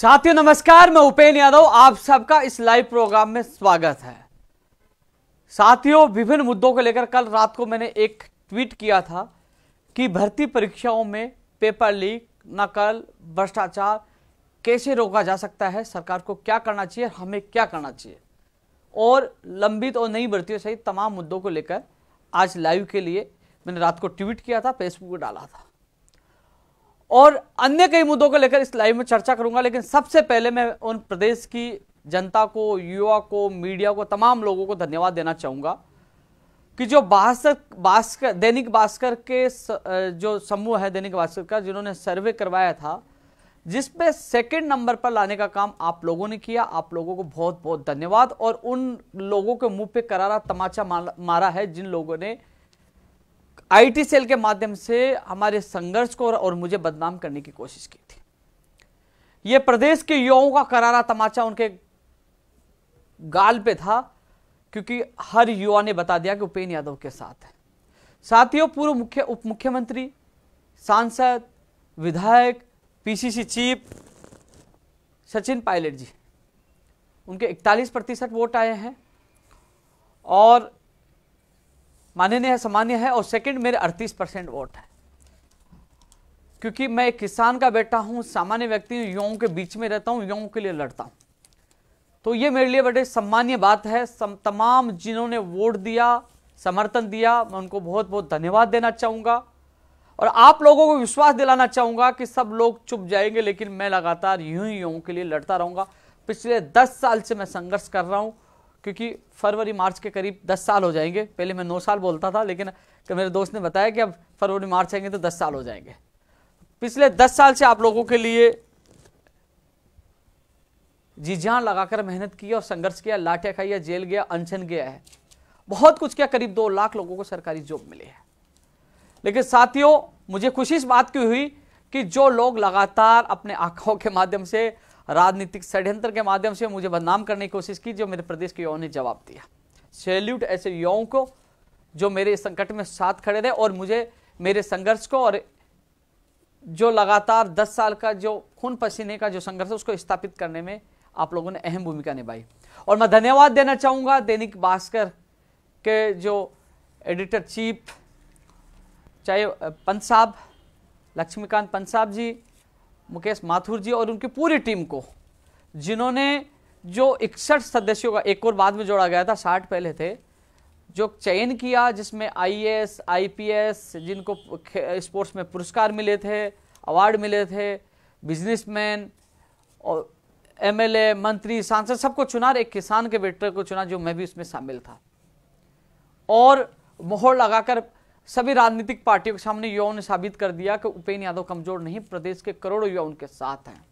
साथियों नमस्कार मैं उपेन यादव आप सबका इस लाइव प्रोग्राम में स्वागत है साथियों विभिन्न मुद्दों को लेकर कल रात को मैंने एक ट्वीट किया था कि भर्ती परीक्षाओं में पेपर लीक नकल भ्रष्टाचार कैसे रोका जा सकता है सरकार को क्या करना चाहिए हमें क्या करना चाहिए और लंबित और नई भर्तियों सहित तमाम मुद्दों को लेकर आज लाइव के लिए मैंने रात को ट्वीट किया था फेसबुक पर डाला था और अन्य कई मुद्दों को लेकर इस लाइव में चर्चा करूंगा लेकिन सबसे पहले मैं उन प्रदेश की जनता को युवा को मीडिया को तमाम लोगों को धन्यवाद देना चाहूँगा कि जो भास्कर भास्कर दैनिक भास्कर के स, जो समूह है दैनिक भास्कर का जिन्होंने सर्वे करवाया था जिसमें सेकंड नंबर पर लाने का काम आप लोगों ने किया आप लोगों को बहुत बहुत धन्यवाद और उन लोगों के मुंह पे करारा तमाचा मारा है जिन लोगों ने आईटी सेल के माध्यम से हमारे संघर्ष को और मुझे बदनाम करने की कोशिश की थी यह प्रदेश के युवाओं का करारा तमाचा उनके गाल पे था क्योंकि हर युवा ने बता दिया कि उपेन यादव के साथ है साथियों पूर्व मुख्य उप मुख्यमंत्री सांसद विधायक पीसीसी चीफ सचिन पायलट जी उनके 41 प्रतिशत वोट आए हैं और माननीय है सामान्य है और सेकंड मेरे 38 परसेंट वोट है क्योंकि मैं एक किसान का बेटा हूं सामान्य व्यक्ति हूं युवाओं के बीच में रहता हूं युवाओं के लिए लड़ता हूं तो ये मेरे लिए बड़े सम्मान्य बात है सम, तमाम जिन्होंने वोट दिया समर्थन दिया मैं उनको बहुत बहुत धन्यवाद देना चाहूँगा और आप लोगों को विश्वास दिलाना चाहूँगा कि सब लोग चुप जाएंगे लेकिन मैं लगातार यूं ही युवाओं के लिए लड़ता रहूँगा पिछले दस साल से मैं संघर्ष कर रहा हूँ क्योंकि फरवरी मार्च के करीब 10 साल हो जाएंगे पहले मैं 9 साल बोलता था लेकिन मेरे दोस्त ने बताया कि अब फरवरी मार्च आएंगे तो 10 साल हो जाएंगे पिछले 10 साल से आप लोगों के लिए जी जान लगाकर मेहनत की और संघर्ष किया लाठिया खाइया जेल गया अनशन गया है बहुत कुछ किया करीब दो लाख लोगों को सरकारी जॉब मिली है लेकिन साथियों मुझे खुशी इस बात की हुई कि जो लोग लगातार अपने आंखों के माध्यम से राजनीतिक षड्यंत्र के माध्यम से मुझे बदनाम करने की कोशिश की जो मेरे प्रदेश के युवाओं ने जवाब दिया सैल्यूट ऐसे युवाओं को जो मेरे संकट में साथ खड़े रहे और मुझे मेरे संघर्ष को और जो लगातार 10 साल का जो खून पसीने का जो संघर्ष है उसको स्थापित करने में आप लोगों ने अहम भूमिका निभाई और मैं धन्यवाद देना चाहूँगा दैनिक भास्कर के जो एडिटर चीफ चाहे पंत साहब लक्ष्मीकांत पंत साहब जी मुकेश माथुर जी और उनकी पूरी टीम को जिन्होंने जो इकसठ सदस्यों का एक और बाद में जोड़ा गया था साठ पहले थे जो चयन किया जिसमें आईएएस आईपीएस जिनको स्पोर्ट्स में पुरस्कार मिले थे अवार्ड मिले थे बिजनेसमैन और एमएलए मंत्री सांसद सबको चुना एक किसान के बेटे को चुना जो मैं भी उसमें शामिल था और मोहर लगाकर सभी राजनीतिक पार्टियों के सामने युवाओं ने साबित कर दिया कि उपेन्द्र यादव कमजोर नहीं प्रदेश के करोड़ों युवा उनके साथ हैं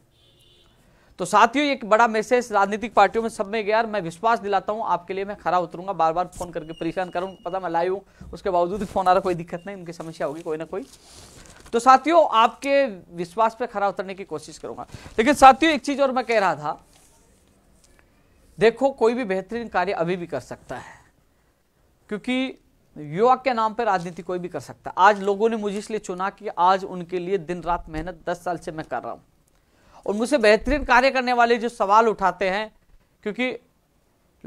तो साथियों एक बड़ा मैसेज राजनीतिक पार्टियों में सब में गया मैं विश्वास दिलाता हूं आपके लिए मैं खड़ा उतरूंगा बार बार फोन करके परेशान करूं पता मैं लाई हूं उसके बावजूद भी फोन आ रहा कोई दिक्कत नहीं उनकी समस्या होगी कोई ना कोई तो साथियों आपके विश्वास पर खड़ा उतरने की कोशिश करूंगा लेकिन साथियों एक चीज और मैं कह रहा था देखो कोई भी बेहतरीन कार्य अभी भी कर सकता है क्योंकि युवक के नाम पर राजनीति कोई भी कर सकता है आज लोगों ने मुझे इसलिए चुना कि आज उनके लिए दिन रात मेहनत दस साल से मैं कर रहा हूँ और मुझसे बेहतरीन कार्य करने वाले जो सवाल उठाते हैं क्योंकि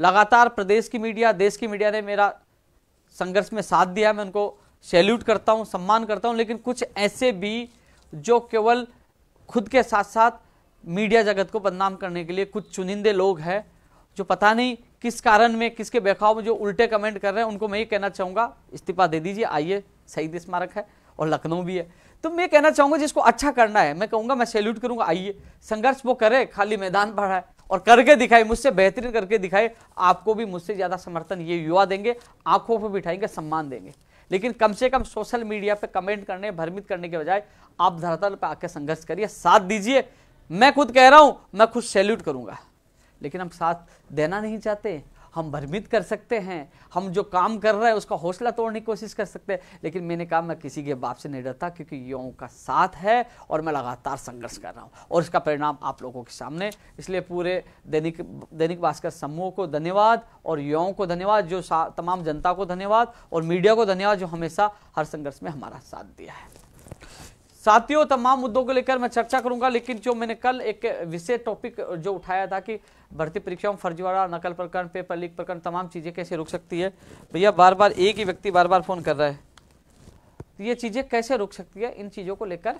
लगातार प्रदेश की मीडिया देश की मीडिया ने मेरा संघर्ष में साथ दिया मैं उनको सैल्यूट करता हूँ सम्मान करता हूँ लेकिन कुछ ऐसे भी जो केवल खुद के साथ साथ मीडिया जगत को बदनाम करने के लिए कुछ चुनिंदे लोग हैं जो पता नहीं किस कारण में किसके बेखाव में जो उल्टे कमेंट कर रहे हैं उनको मैं ये कहना चाहूँगा इस्तीफा दे दीजिए आइए शहीद स्मारक है और लखनऊ भी है तो मैं कहना चाहूँगा जिसको अच्छा करना है मैं कहूँगा मैं सैल्यूट करूँगा आइए संघर्ष वो करे खाली मैदान पर है और करके दिखाए मुझसे बेहतरीन करके दिखाए आपको भी मुझसे ज़्यादा समर्थन ये युवा देंगे आंखों पर बिठाएंगे सम्मान देंगे लेकिन कम से कम सोशल मीडिया पे कमेंट करने भ्रमित करने के बजाय आप धरातल पर आकर संघर्ष करिए साथ दीजिए मैं खुद कह रहा हूं मैं खुद सैल्यूट करूँगा लेकिन हम साथ देना नहीं चाहते हम भ्रमित कर सकते हैं हम जो काम कर रहे हैं उसका हौसला तोड़ने की कोशिश कर सकते हैं लेकिन मैंने कहा मैं किसी के बाप से नहीं डरता क्योंकि यों का साथ है और मैं लगातार संघर्ष कर रहा हूँ और इसका परिणाम आप लोगों के सामने इसलिए पूरे दैनिक दैनिक भास्कर समूह को धन्यवाद और युवाओं को धन्यवाद जो तमाम जनता को धन्यवाद और मीडिया को धन्यवाद जो हमेशा हर संघर्ष में हमारा साथ दिया है साथियों तमाम मुद्दों को लेकर मैं चर्चा करूंगा लेकिन जो मैंने कल एक विशेष टॉपिक जो उठाया था कि भर्ती परीक्षाओं में फर्जीवाड़ा नकल प्रकरण पेपर लीक प्रकरण तमाम चीज़ें कैसे रुक सकती है भैया बार बार एक ही व्यक्ति बार बार फ़ोन कर रहा है तो ये चीज़ें कैसे रुक सकती है इन चीज़ों को लेकर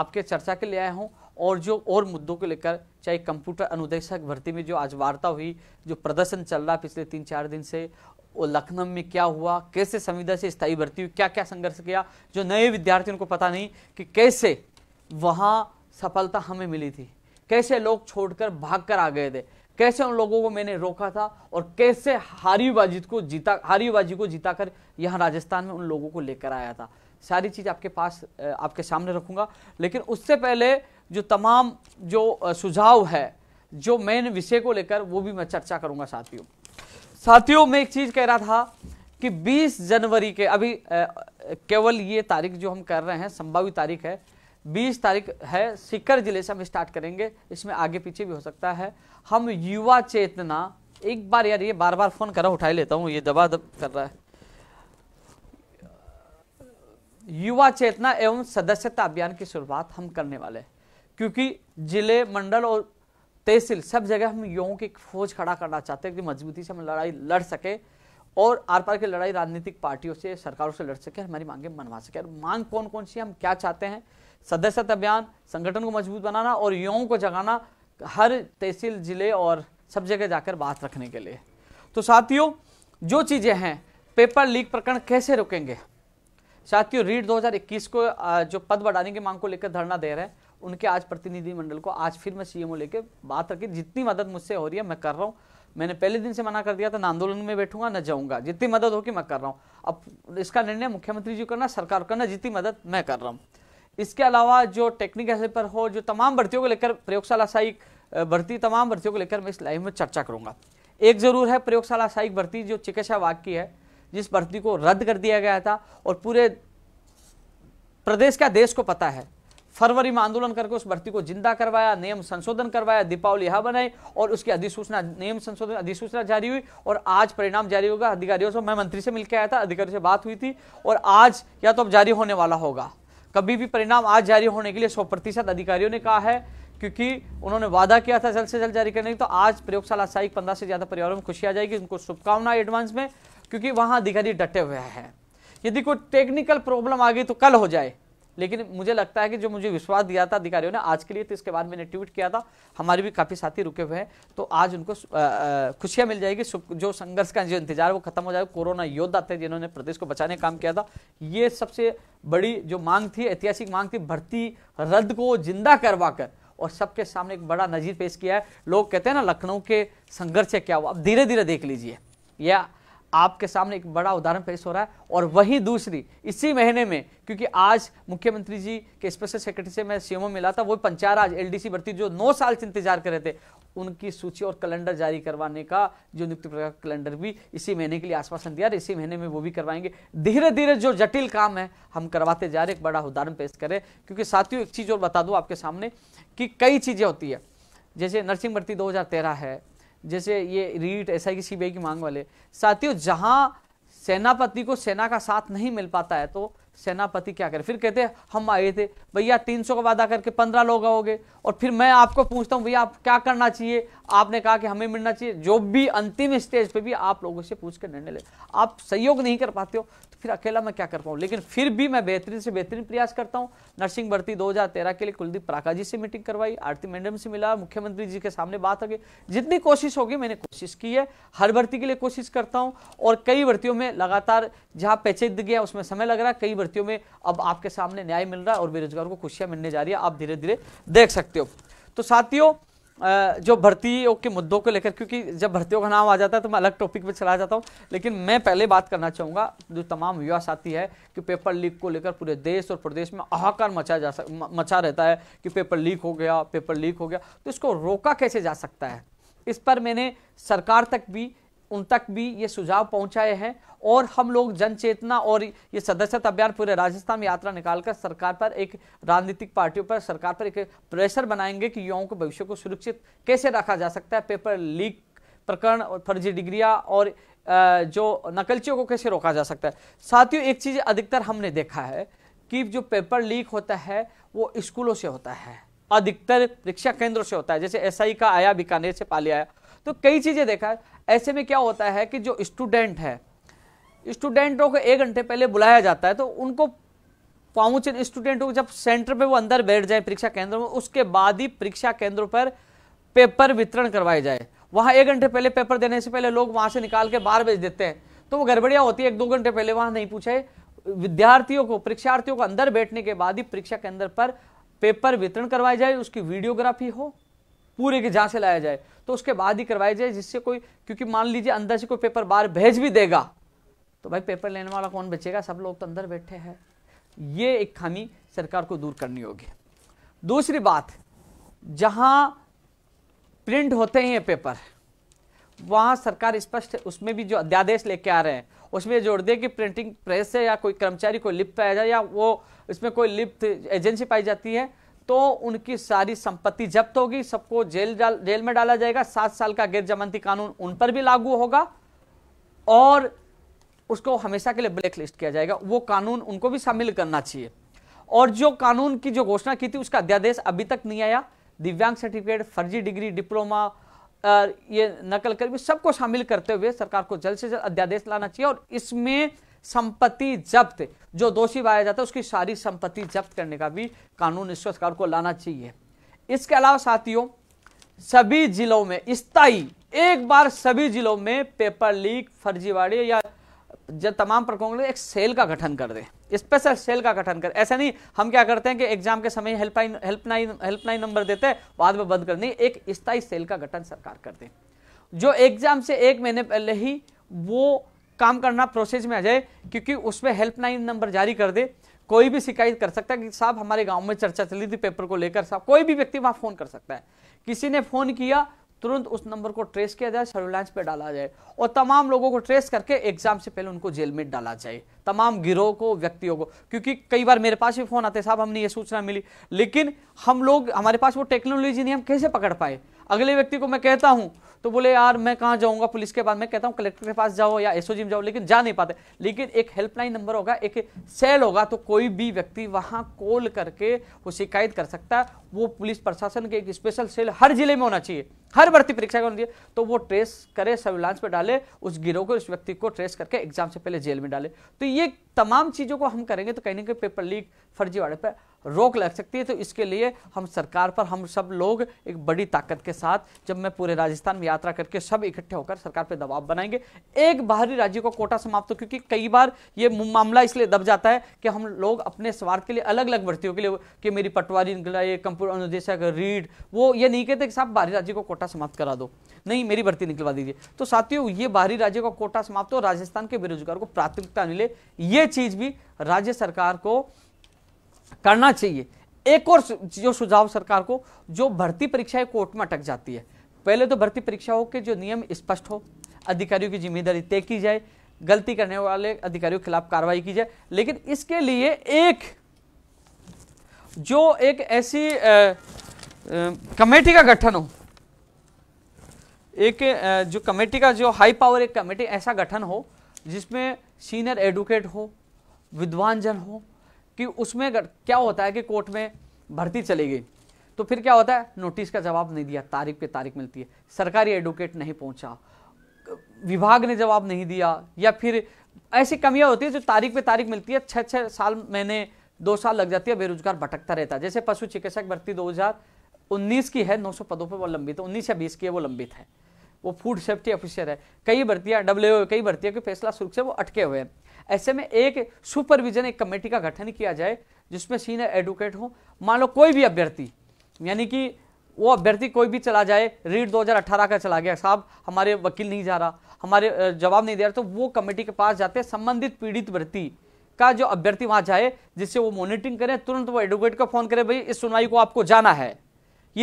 आपके चर्चा के लिए आया हूँ और जो और मुद्दों को लेकर चाहे कंप्यूटर अनुदेशक भर्ती में जो आज वार्ता हुई जो प्रदर्शन चल रहा पिछले तीन चार दिन से वो लखनऊ में क्या हुआ कैसे संविदा से स्थायी भर्ती हुई क्या क्या संघर्ष किया जो नए विद्यार्थियों को पता नहीं कि कैसे वहाँ सफलता हमें मिली थी कैसे लोग छोड़कर भागकर आ गए थे कैसे उन लोगों को मैंने रोका था और कैसे हारी बाजी को जीता हारीबाजी को कर यहाँ राजस्थान में उन लोगों को लेकर आया था सारी चीज़ आपके पास आपके सामने रखूँगा लेकिन उससे पहले जो तमाम जो सुझाव है जो मेन विषय को लेकर वो भी मैं चर्चा करूँगा साथियों साथियों मैं एक चीज कह रहा था कि 20 जनवरी के अभी केवल ये तारीख जो हम कर रहे हैं संभावित तारीख है 20 तारीख है सिकर जिले से हम स्टार्ट करेंगे इसमें आगे पीछे भी हो सकता है हम युवा चेतना एक बार यार ये बार बार फोन कर रहा हूँ उठा लेता हूँ ये दबा दब कर रहा है युवा चेतना एवं सदस्यता अभियान की शुरुआत हम करने वाले क्योंकि जिले मंडल और तहसील सब जगह हम युवाओं की फौज खड़ा करना चाहते हैं कि मजबूती से हम लड़ाई लड़ सके और आर पार की लड़ाई राजनीतिक पार्टियों से सरकारों से लड़ सके हमारी मांगे मनवा सके और मांग कौन कौन सी हम क्या चाहते हैं सदस्यता अभियान संगठन को मजबूत बनाना और युवाओं को जगाना हर तहसील जिले और सब जगह जाकर बात रखने के लिए तो साथियों जो चीज़ें हैं पेपर लीक प्रकरण कैसे रुकेंगे साथियों रीड 2021 को जो पद बढ़ाने की मांग को लेकर धरना दे रहे हैं उनके आज प्रतिनिधिमंडल को आज फिर मैं सीएमओ लेके बात रखी जितनी मदद मुझसे हो रही है मैं कर रहा हूँ मैंने पहले दिन से मना कर दिया था ना आंदोलन में बैठूंगा ना जाऊंगा जितनी मदद होगी मैं कर रहा हूँ अब इसका निर्णय मुख्यमंत्री जी करना सरकार करना जितनी मदद मैं कर रहा हूँ इसके अलावा जो टेक्निक ऐसे पर हो जो तमाम भर्तियों को लेकर प्रयोगशाला सहायक भर्ती तमाम भर्तियों को लेकर मैं इस लाइव में चर्चा करूंगा एक जरूर है प्रयोगशाला सहायक भर्ती जो चिकित्सा वाक की है जिस भर्ती को रद्द कर दिया गया था और पूरे प्रदेश का देश को पता है फरवरी में आंदोलन करके उस भर्ती को जिंदा करवाया नियम संशोधन करवाया दीपावली यहाँ बनाई और उसकी अधिसूचना नियम संशोधन अधिसूचना जारी हुई और आज परिणाम जारी होगा अधिकारियों से मैं मंत्री से मिलकर आया था अधिकारियों से बात हुई थी और आज या तो अब जारी होने वाला होगा कभी भी परिणाम आज जारी होने के लिए सौ प्रतिशत अधिकारियों ने कहा है क्योंकि उन्होंने वादा किया था जल्द से जल्द जारी करने की तो आज प्रयोगशाला सहायक पंद्रह से ज़्यादा परिवारों में खुशी आ जाएगी उनको शुभकामनाएं एडवांस में क्योंकि वहाँ अधिकारी डटे हुए हैं यदि कोई टेक्निकल प्रॉब्लम आ गई तो कल हो जाए लेकिन मुझे लगता है कि जो मुझे विश्वास दिया था अधिकारियों ने आज के लिए तो इसके बाद मैंने ट्वीट किया था हमारे भी काफ़ी साथी रुके हुए हैं तो आज उनको खुशियाँ मिल जाएगी जो संघर्ष का जो इंतजार वो खत्म हो जाएगा कोरोना योद्धा थे जिन्होंने प्रदेश को बचाने काम किया था ये सबसे बड़ी जो मांग थी ऐतिहासिक मांग थी भर्ती रद्द को जिंदा करवा कर और सबके सामने एक बड़ा नजीर पेश किया है लोग कहते हैं ना लखनऊ के संघर्ष क्या हुआ अब धीरे धीरे देख लीजिए या आपके सामने एक बड़ा उदाहरण पेश हो रहा है और वही दूसरी इसी महीने में क्योंकि आज मुख्यमंत्री जी के स्पेशल सेक्रेटरी से मैं सीएमओ मिला था वो पंचायत आज एलडीसी भर्ती जो नौ साल से इंतजार कर रहे थे उनकी सूची और कैलेंडर जारी करवाने का जो नियुक्ति प्रकार कैलेंडर भी इसी महीने के लिए आश्वासन दिया इसी महीने में वो भी करवाएंगे धीरे धीरे जो जटिल काम है हम करवाते जा रहे एक बड़ा उदाहरण पेश करें क्योंकि साथियों एक चीज़ और बता दूँ आपके सामने कि कई चीज़ें होती है जैसे नर्सिंग भर्ती दो है जैसे ये रीट ऐसा आई की की मांग वाले साथियों जहाँ सेनापति को सेना का साथ नहीं मिल पाता है तो सेनापति क्या करे फिर कहते हम आए थे भैया 300 का वादा करके 15 लोग आओगे और फिर मैं आपको पूछता हूँ भैया आप क्या करना चाहिए आपने कहा कि हमें मिलना चाहिए जो भी अंतिम स्टेज पे भी आप लोगों से पूछ कर निर्णय ले आप सहयोग नहीं कर पाते हो फिर अकेला मैं क्या कर पाऊँ लेकिन फिर भी मैं बेहतरीन से बेहतरीन प्रयास करता हूँ नर्सिंग भर्ती 2013 के लिए कुलदीप प्राका जी से मीटिंग करवाई आरती मैडम से मिला मुख्यमंत्री जी के सामने बात गई जितनी कोशिश होगी मैंने कोशिश की है हर भर्ती के लिए कोशिश करता हूँ और कई भर्तियों में लगातार जहाँ पेचेद गया उसमें समय लग रहा है कई भर्तियों में अब आपके सामने न्याय मिल रहा है और बेरोजगारों को खुशियाँ मिलने जा रही है आप धीरे धीरे देख सकते हो तो साथियों जो भर्तियों के मुद्दों को लेकर क्योंकि जब भर्तियों का नाम आ जाता है तो मैं अलग टॉपिक पर चला जाता हूँ लेकिन मैं पहले बात करना चाहूँगा जो तमाम युवा साथी है कि पेपर लीक को लेकर पूरे देश और प्रदेश में आहाकार मचा जा सक मचा रहता है कि पेपर लीक हो गया पेपर लीक हो गया तो इसको रोका कैसे जा सकता है इस पर मैंने सरकार तक भी उन तक भी ये सुझाव पहुंचाए हैं और हम लोग जन चेतना और ये सदस्यता अभियान पूरे राजस्थान में यात्रा निकालकर सरकार पर एक राजनीतिक पार्टियों पर सरकार पर एक प्रेशर बनाएंगे कि युवाओं के भविष्य को सुरक्षित कैसे रखा जा सकता है पेपर लीक प्रकरण और फर्जी डिग्रियां और जो नकलचियों को कैसे रोका जा सकता है साथियों एक चीज़ अधिकतर हमने देखा है कि जो पेपर लीक होता है वो स्कूलों से होता है अधिकतर परीक्षा केंद्रों से होता है जैसे एसआई का आया बीकानेर से पाली आया तो कई चीज़ें देखा है ऐसे में क्या होता है कि जो स्टूडेंट है स्टूडेंटों को एक घंटे पहले बुलाया जाता है तो उनको पहुंचे स्टूडेंटों को जब सेंटर पे वो अंदर बैठ जाए परीक्षा केंद्र में उसके बाद ही परीक्षा केंद्रों पर पेपर वितरण करवाए जाए वहाँ एक घंटे पहले पेपर देने से पहले लोग वहाँ से निकाल के बाहर भेज देते हैं तो वो गड़बड़ियाँ होती है एक दो घंटे पहले वहाँ नहीं पूछे विद्यार्थियों को परीक्षार्थियों को अंदर बैठने के बाद ही परीक्षा केंद्र पर पेपर वितरण करवाया जाए उसकी वीडियोग्राफी हो पूरे की जहां से लाया जाए तो उसके बाद ही करवाया जाए जिससे कोई क्योंकि मान लीजिए अंदर से कोई पेपर बाहर भेज भी देगा तो भाई पेपर लेने वाला कौन बचेगा सब लोग तो अंदर बैठे हैं ये एक खामी सरकार को दूर करनी होगी दूसरी बात जहां प्रिंट होते हैं पेपर वहां सरकार स्पष्ट उसमें भी जो अध्यादेश लेके आ रहे हैं उसमें जोड़ दे कि प्रिंटिंग प्रेस से या कोई कर्मचारी को लिप्त पाया जाए या वो इसमें कोई लिप्त एजेंसी पाई जाती है तो उनकी सारी संपत्ति जब्त होगी सबको जेल जेल में डाला जाएगा सात साल का गैर जमानती कानून उन पर भी लागू होगा और उसको हमेशा के लिए ब्लैक लिस्ट किया जाएगा वो कानून उनको भी शामिल करना चाहिए और जो कानून की जो घोषणा की थी उसका अध्यादेश अभी तक नहीं आया दिव्यांग सर्टिफिकेट फर्जी डिग्री डिप्लोमा ये नकल कर सबको शामिल करते हुए सरकार को जल्द से जल्द अध्यादेश लाना चाहिए और इसमें संपत्ति जब्त जो दोषी पाया जाता है उसकी सारी संपत्ति जब्त करने का भी कानून इस सरकार को लाना चाहिए इसके अलावा साथियों सभी जिलों में स्थाई एक बार सभी जिलों में पेपर लीक फर्जीवाड़े या जब तमाम प्रकरणों एक सेल का गठन कर दे स्पेशल सेल का गठन कर ऐसा नहीं हम क्या करते हैं कि एग्जाम के समय हेल्पलाइन हेल्पलाइन हेल्पलाइन नंबर देते हैं बाद में बंद कर नहीं एक स्थायी सेल का गठन सरकार कर दे जो एग्जाम से एक महीने पहले ही वो काम करना प्रोसेस में आ जाए क्योंकि उसमें हेल्पलाइन नंबर जारी कर दे कोई भी शिकायत कर सकता है कि साहब हमारे गांव में चर्चा चली थी पेपर को लेकर साहब कोई भी व्यक्ति वहां फ़ोन कर सकता है किसी ने फ़ोन किया तुरंत उस नंबर को ट्रेस किया जाए सर्विलांस पे डाला जाए और तमाम लोगों को ट्रेस करके एग्जाम से पहले उनको जेल में डाला जाए तमाम गिरोह को व्यक्तियों को क्योंकि कई बार मेरे पास भी फ़ोन आते साहब हमने ये सूचना मिली लेकिन हम लोग हमारे पास वो टेक्नोलॉजी नहीं हम कैसे पकड़ पाए अगले व्यक्ति को मैं कहता हूँ तो बोले यार मैं कहां जाऊंगा पुलिस के पास मैं कहता हूँ कलेक्टर के पास जाओ या एसओजी में जाओ लेकिन जा नहीं पाते लेकिन एक हेल्पलाइन नंबर होगा एक सेल होगा तो कोई भी व्यक्ति वहां कॉल करके वो शिकायत कर सकता है वो पुलिस प्रशासन के एक स्पेशल सेल हर जिले में होना चाहिए हर भर्ती परीक्षा का लिए चाहिए तो वो ट्रेस करे सर्विलांस पर डाले उस गिरोह को उस व्यक्ति को ट्रेस करके एग्जाम से पहले जेल में डाले तो ये तमाम चीज़ों को हम करेंगे तो कहीं ना कहीं पेपर लीक फर्जीवाड़े पर रोक लग सकती है तो इसके लिए हम सरकार पर हम सब लोग एक बड़ी ताकत के साथ जब मैं पूरे राजस्थान में यात्रा करके सब इकट्ठे होकर सरकार पर दबाव बनाएंगे एक बाहरी राज्य को कोटा समाप्त हो क्योंकि कई बार ये मामला इसलिए दब जाता है कि हम लोग अपने स्वार्थ के लिए अलग अलग भर्तियों के लिए कि मेरी पटवारी ये कंप्यूटर अनुदेशक रीड वो ये नहीं कहते कि साहब बाहरी राज्य को कोटा समाप्त करा दो नहीं मेरी भर्ती निकलवा दीजिए तो साथियों ये बाहरी राज्य का कोटा समाप्त हो राजस्थान के बेरोजगार को प्राथमिकता मिले ये चीज भी राज्य सरकार को करना चाहिए एक और जो सुझाव सरकार को जो भर्ती परीक्षाएं कोर्ट में अटक जाती है पहले तो भर्ती परीक्षाओं के जो नियम स्पष्ट हो अधिकारियों की जिम्मेदारी तय की जाए गलती करने वाले अधिकारियों के खिलाफ कार्रवाई की जाए लेकिन इसके लिए एक जो एक ऐसी कमेटी का गठन हो एक आ, जो कमेटी का जो हाई पावर एक कमेटी ऐसा गठन हो जिसमें सीनियर एडवोकेट हो विद्वान जन हो कि उसमें क्या होता है कि कोर्ट में भर्ती चली गई तो फिर क्या होता है नोटिस का जवाब नहीं दिया तारीख पे तारीख मिलती है सरकारी एडवोकेट नहीं पहुंचा विभाग ने जवाब नहीं दिया या फिर ऐसी कमियां होती है जो तारीख पे तारीख मिलती है छः छः साल महीने दो साल लग जाती है बेरोजगार भटकता रहता है जैसे पशु चिकित्सक भर्ती दो की है नौ पदों पर वो लंबित है उन्नीस या बीस की है वो लंबित है वो फूड सेफ्टी ऑफिसर है कई भर्तियाँ डब्ल्यू कई भर्तियाँ के फैसला शुल्क से वो अटके हुए हैं ऐसे में एक सुपरविजन एक कमेटी का गठन किया जाए जिसमें सीनियर एडवोकेट हो मान लो कोई भी अभ्यर्थी यानी कि वो अभ्यर्थी कोई भी चला जाए रीट 2018 का चला गया साहब हमारे वकील नहीं जा रहा हमारे जवाब नहीं दे रहा तो वो कमेटी के पास जाते हैं संबंधित पीड़ित व्यक्ति का जो अभ्यर्थी वहां जाए जिससे वो मॉनिटरिंग करें तुरंत वो एडवोकेट को फोन करें भाई इस सुनवाई को आपको जाना है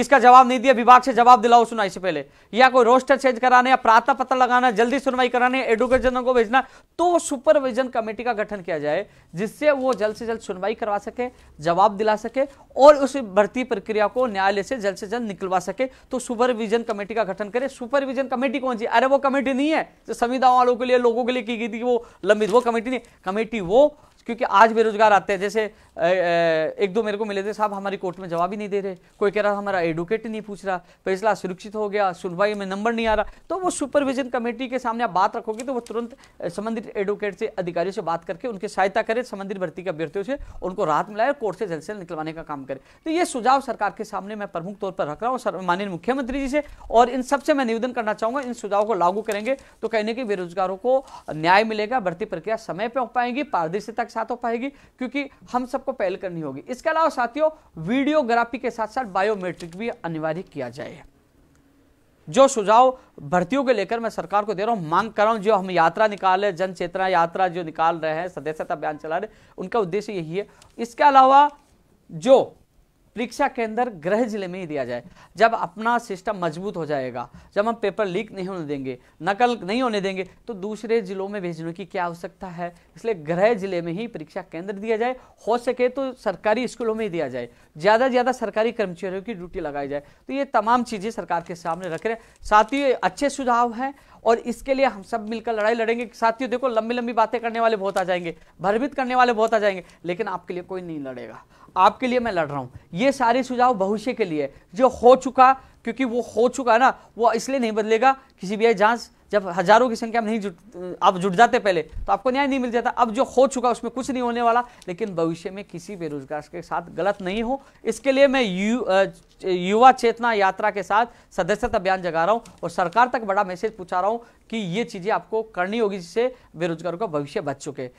इसका जवाब नहीं दिया विभाग से जवाब दिलाओ सुना इससे पहले या कोई रोस्टर चेंज कराने या प्रातः पत्र लगाना जल्दी सुनवाई कराने एडुकेशनों को भेजना तो सुपरविजन कमेटी का गठन किया जाए जिससे वो जल्द से जल्द सुनवाई करवा सके जवाब दिला सके और उस भर्ती प्रक्रिया को न्यायालय से जल्द से जल्द निकलवा सके तो सुपरविजन कमेटी का गठन करे सुपरविजन कमेटी कौन सी अरे वो कमेटी नहीं है जो संविधान वालों के लिए लोगों के लिए की गई थी वो लंबित वो कमेटी नहीं कमेटी वो क्योंकि आज बेरोजगार आते हैं जैसे एक दो मेरे को मिले थे साहब हमारी कोर्ट में जवाब ही नहीं दे रहे कोई कह रहा हमारा एडवोकेट नहीं पूछ रहा फैसला सुरक्षित हो गया सुनवाई में नंबर नहीं आ रहा तो वो सुपरविजन कमेटी के सामने आप बात रखोगे तो वो तुरंत संबंधित एडवोकेट से अधिकारियों से बात करके उनकी सहायता करे संबंधित भर्ती के अभ्यर्थियों से उनको राहत मिलाए कोर्ट से जल्द से निकलवाने का काम करे तो ये सुझाव सरकार के सामने मैं प्रमुख तौर पर रख रहा हूँ माननीय मुख्यमंत्री जी से और इन सबसे मैं निवेदन करना चाहूँगा इन सुझाव को लागू करेंगे तो कहने की बेरोजगारों को न्याय मिलेगा भर्ती प्रक्रिया समय पर हो पाएगी पारदर्शिता साथ हो पाएगी क्योंकि हम सबको पहल करनी होगी इसके अलावा साथियों वीडियोग्राफी के साथ साथ बायोमेट्रिक भी अनिवार्य किया जाए जो सुझाव भर्तियों के लेकर मैं सरकार को दे रहा हूं मांग कर रहा हूं जो हम यात्रा रहे जन चेतना यात्रा जो निकाल रहे हैं सदस्यता अभियान चला रहे उनका उद्देश्य यही है इसके अलावा जो परीक्षा के अंदर गृह जिले में ही दिया जाए जब अपना सिस्टम मजबूत हो जाएगा जब हम पेपर लीक नहीं होने देंगे नकल नहीं होने देंगे तो दूसरे जिलों में भेजने की क्या आवश्यकता है इसलिए गृह जिले में ही परीक्षा केंद्र दिया जाए हो सके तो सरकारी स्कूलों में ही दिया जाए ज़्यादा से ज़्यादा सरकारी कर्मचारियों की ड्यूटी लगाई जाए तो ये तमाम चीज़ें सरकार के सामने रख रहे हैं साथ ही अच्छे सुझाव हैं और इसके लिए हम सब मिलकर लड़ाई लड़ेंगे साथियों देखो लंबी लंबी बातें करने वाले बहुत आ जाएंगे भ्रमित करने वाले बहुत आ जाएंगे लेकिन आपके लिए कोई नहीं लड़ेगा आपके लिए मैं लड़ रहा हूँ ये सारे सुझाव भविष्य के लिए जो हो चुका क्योंकि वो हो चुका ना वो इसलिए नहीं बदलेगा कि सीबीआई जांच जब हजारों की संख्या में नहीं जुट आप जुट जाते पहले तो आपको न्याय नहीं मिल जाता अब जो हो चुका उसमें कुछ नहीं होने वाला लेकिन भविष्य में किसी बेरोजगार के साथ गलत नहीं हो इसके लिए मैं यु युवा चेतना यात्रा के साथ सदस्यता अभियान जगा रहा हूँ और सरकार तक बड़ा मैसेज पूछा रहा हूँ कि ये चीज़ें आपको करनी होगी जिससे बेरोजगारों का भविष्य बच चुके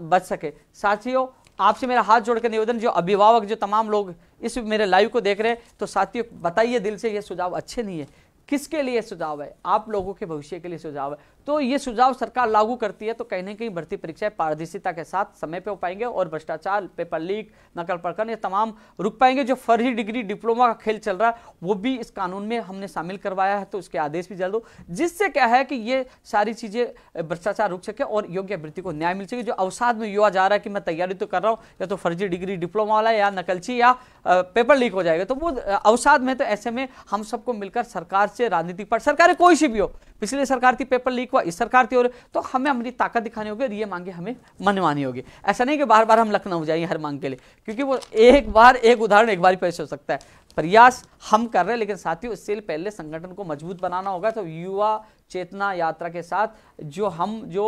बच सके साथियों आपसे मेरा हाथ जोड़कर निवेदन जो अभिभावक जो तमाम लोग इस मेरे लाइव को देख रहे हैं तो साथियों बताइए दिल से ये सुझाव अच्छे नहीं है किसके लिए सुझाव है आप लोगों के भविष्य के लिए सुझाव है तो ये सुझाव सरकार लागू करती है तो कहीं ना कहीं भर्ती परीक्षाएं पारदर्शिता के साथ समय पे हो पाएंगे और भ्रष्टाचार पेपर लीक नकल पड़कर ये तमाम रुक पाएंगे जो फर्जी डिग्री डिप्लोमा का खेल चल रहा है वो भी इस कानून में हमने शामिल करवाया है तो उसके आदेश भी जल्द हो जिससे क्या है कि ये सारी चीज़ें भ्रष्टाचार रुक सके और योग्य वृत्ति को न्याय मिल सके जो अवसाद में युवा जा रहा है कि मैं तैयारी तो कर रहा हूँ या तो फर्जी डिग्री डिप्लोमा वाला या नकलची या पेपर लीक हो जाएगा तो वो अवसाद में तो ऐसे में हम सबको मिलकर सरकार से राजनीति पर सरकारें कोई सी भी हो पिछली सरकार थी पेपर लीक हुआ इस सरकार की ओर तो हमें अपनी ताकत दिखानी होगी और ये मांगे हमें मनवानी होगी ऐसा नहीं कि बार बार हम लखनऊ जाएंगे हर मांग के लिए क्योंकि वो एक बार एक उदाहरण एक बार पेश हो सकता है प्रयास हम कर रहे हैं लेकिन साथियों इससे पहले संगठन को मजबूत बनाना होगा तो युवा चेतना यात्रा के साथ जो हम जो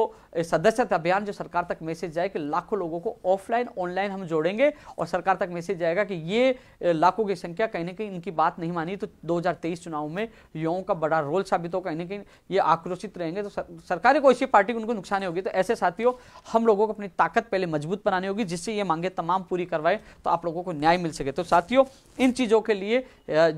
सदस्यता अभियान जो सरकार तक मैसेज जाए कि लाखों लोगों को ऑफलाइन ऑनलाइन हम जोड़ेंगे और सरकार तक मैसेज जाएगा कि ये लाखों की संख्या कहीं ना कहीं इनकी बात नहीं मानी तो 2023 चुनाव में युवाओं का बड़ा रोल साबित हो कहीं ना कहीं ये आक्रोशित रहेंगे तो सरकारी को ऐसी पार्टी को उनको नुकसानी होगी तो ऐसे साथियों हम लोगों को अपनी ताकत पहले मजबूत बनानी होगी जिससे ये मांगे तमाम पूरी करवाएं तो आप लोगों को न्याय मिल सके तो साथियों इन चीज़ों के लिए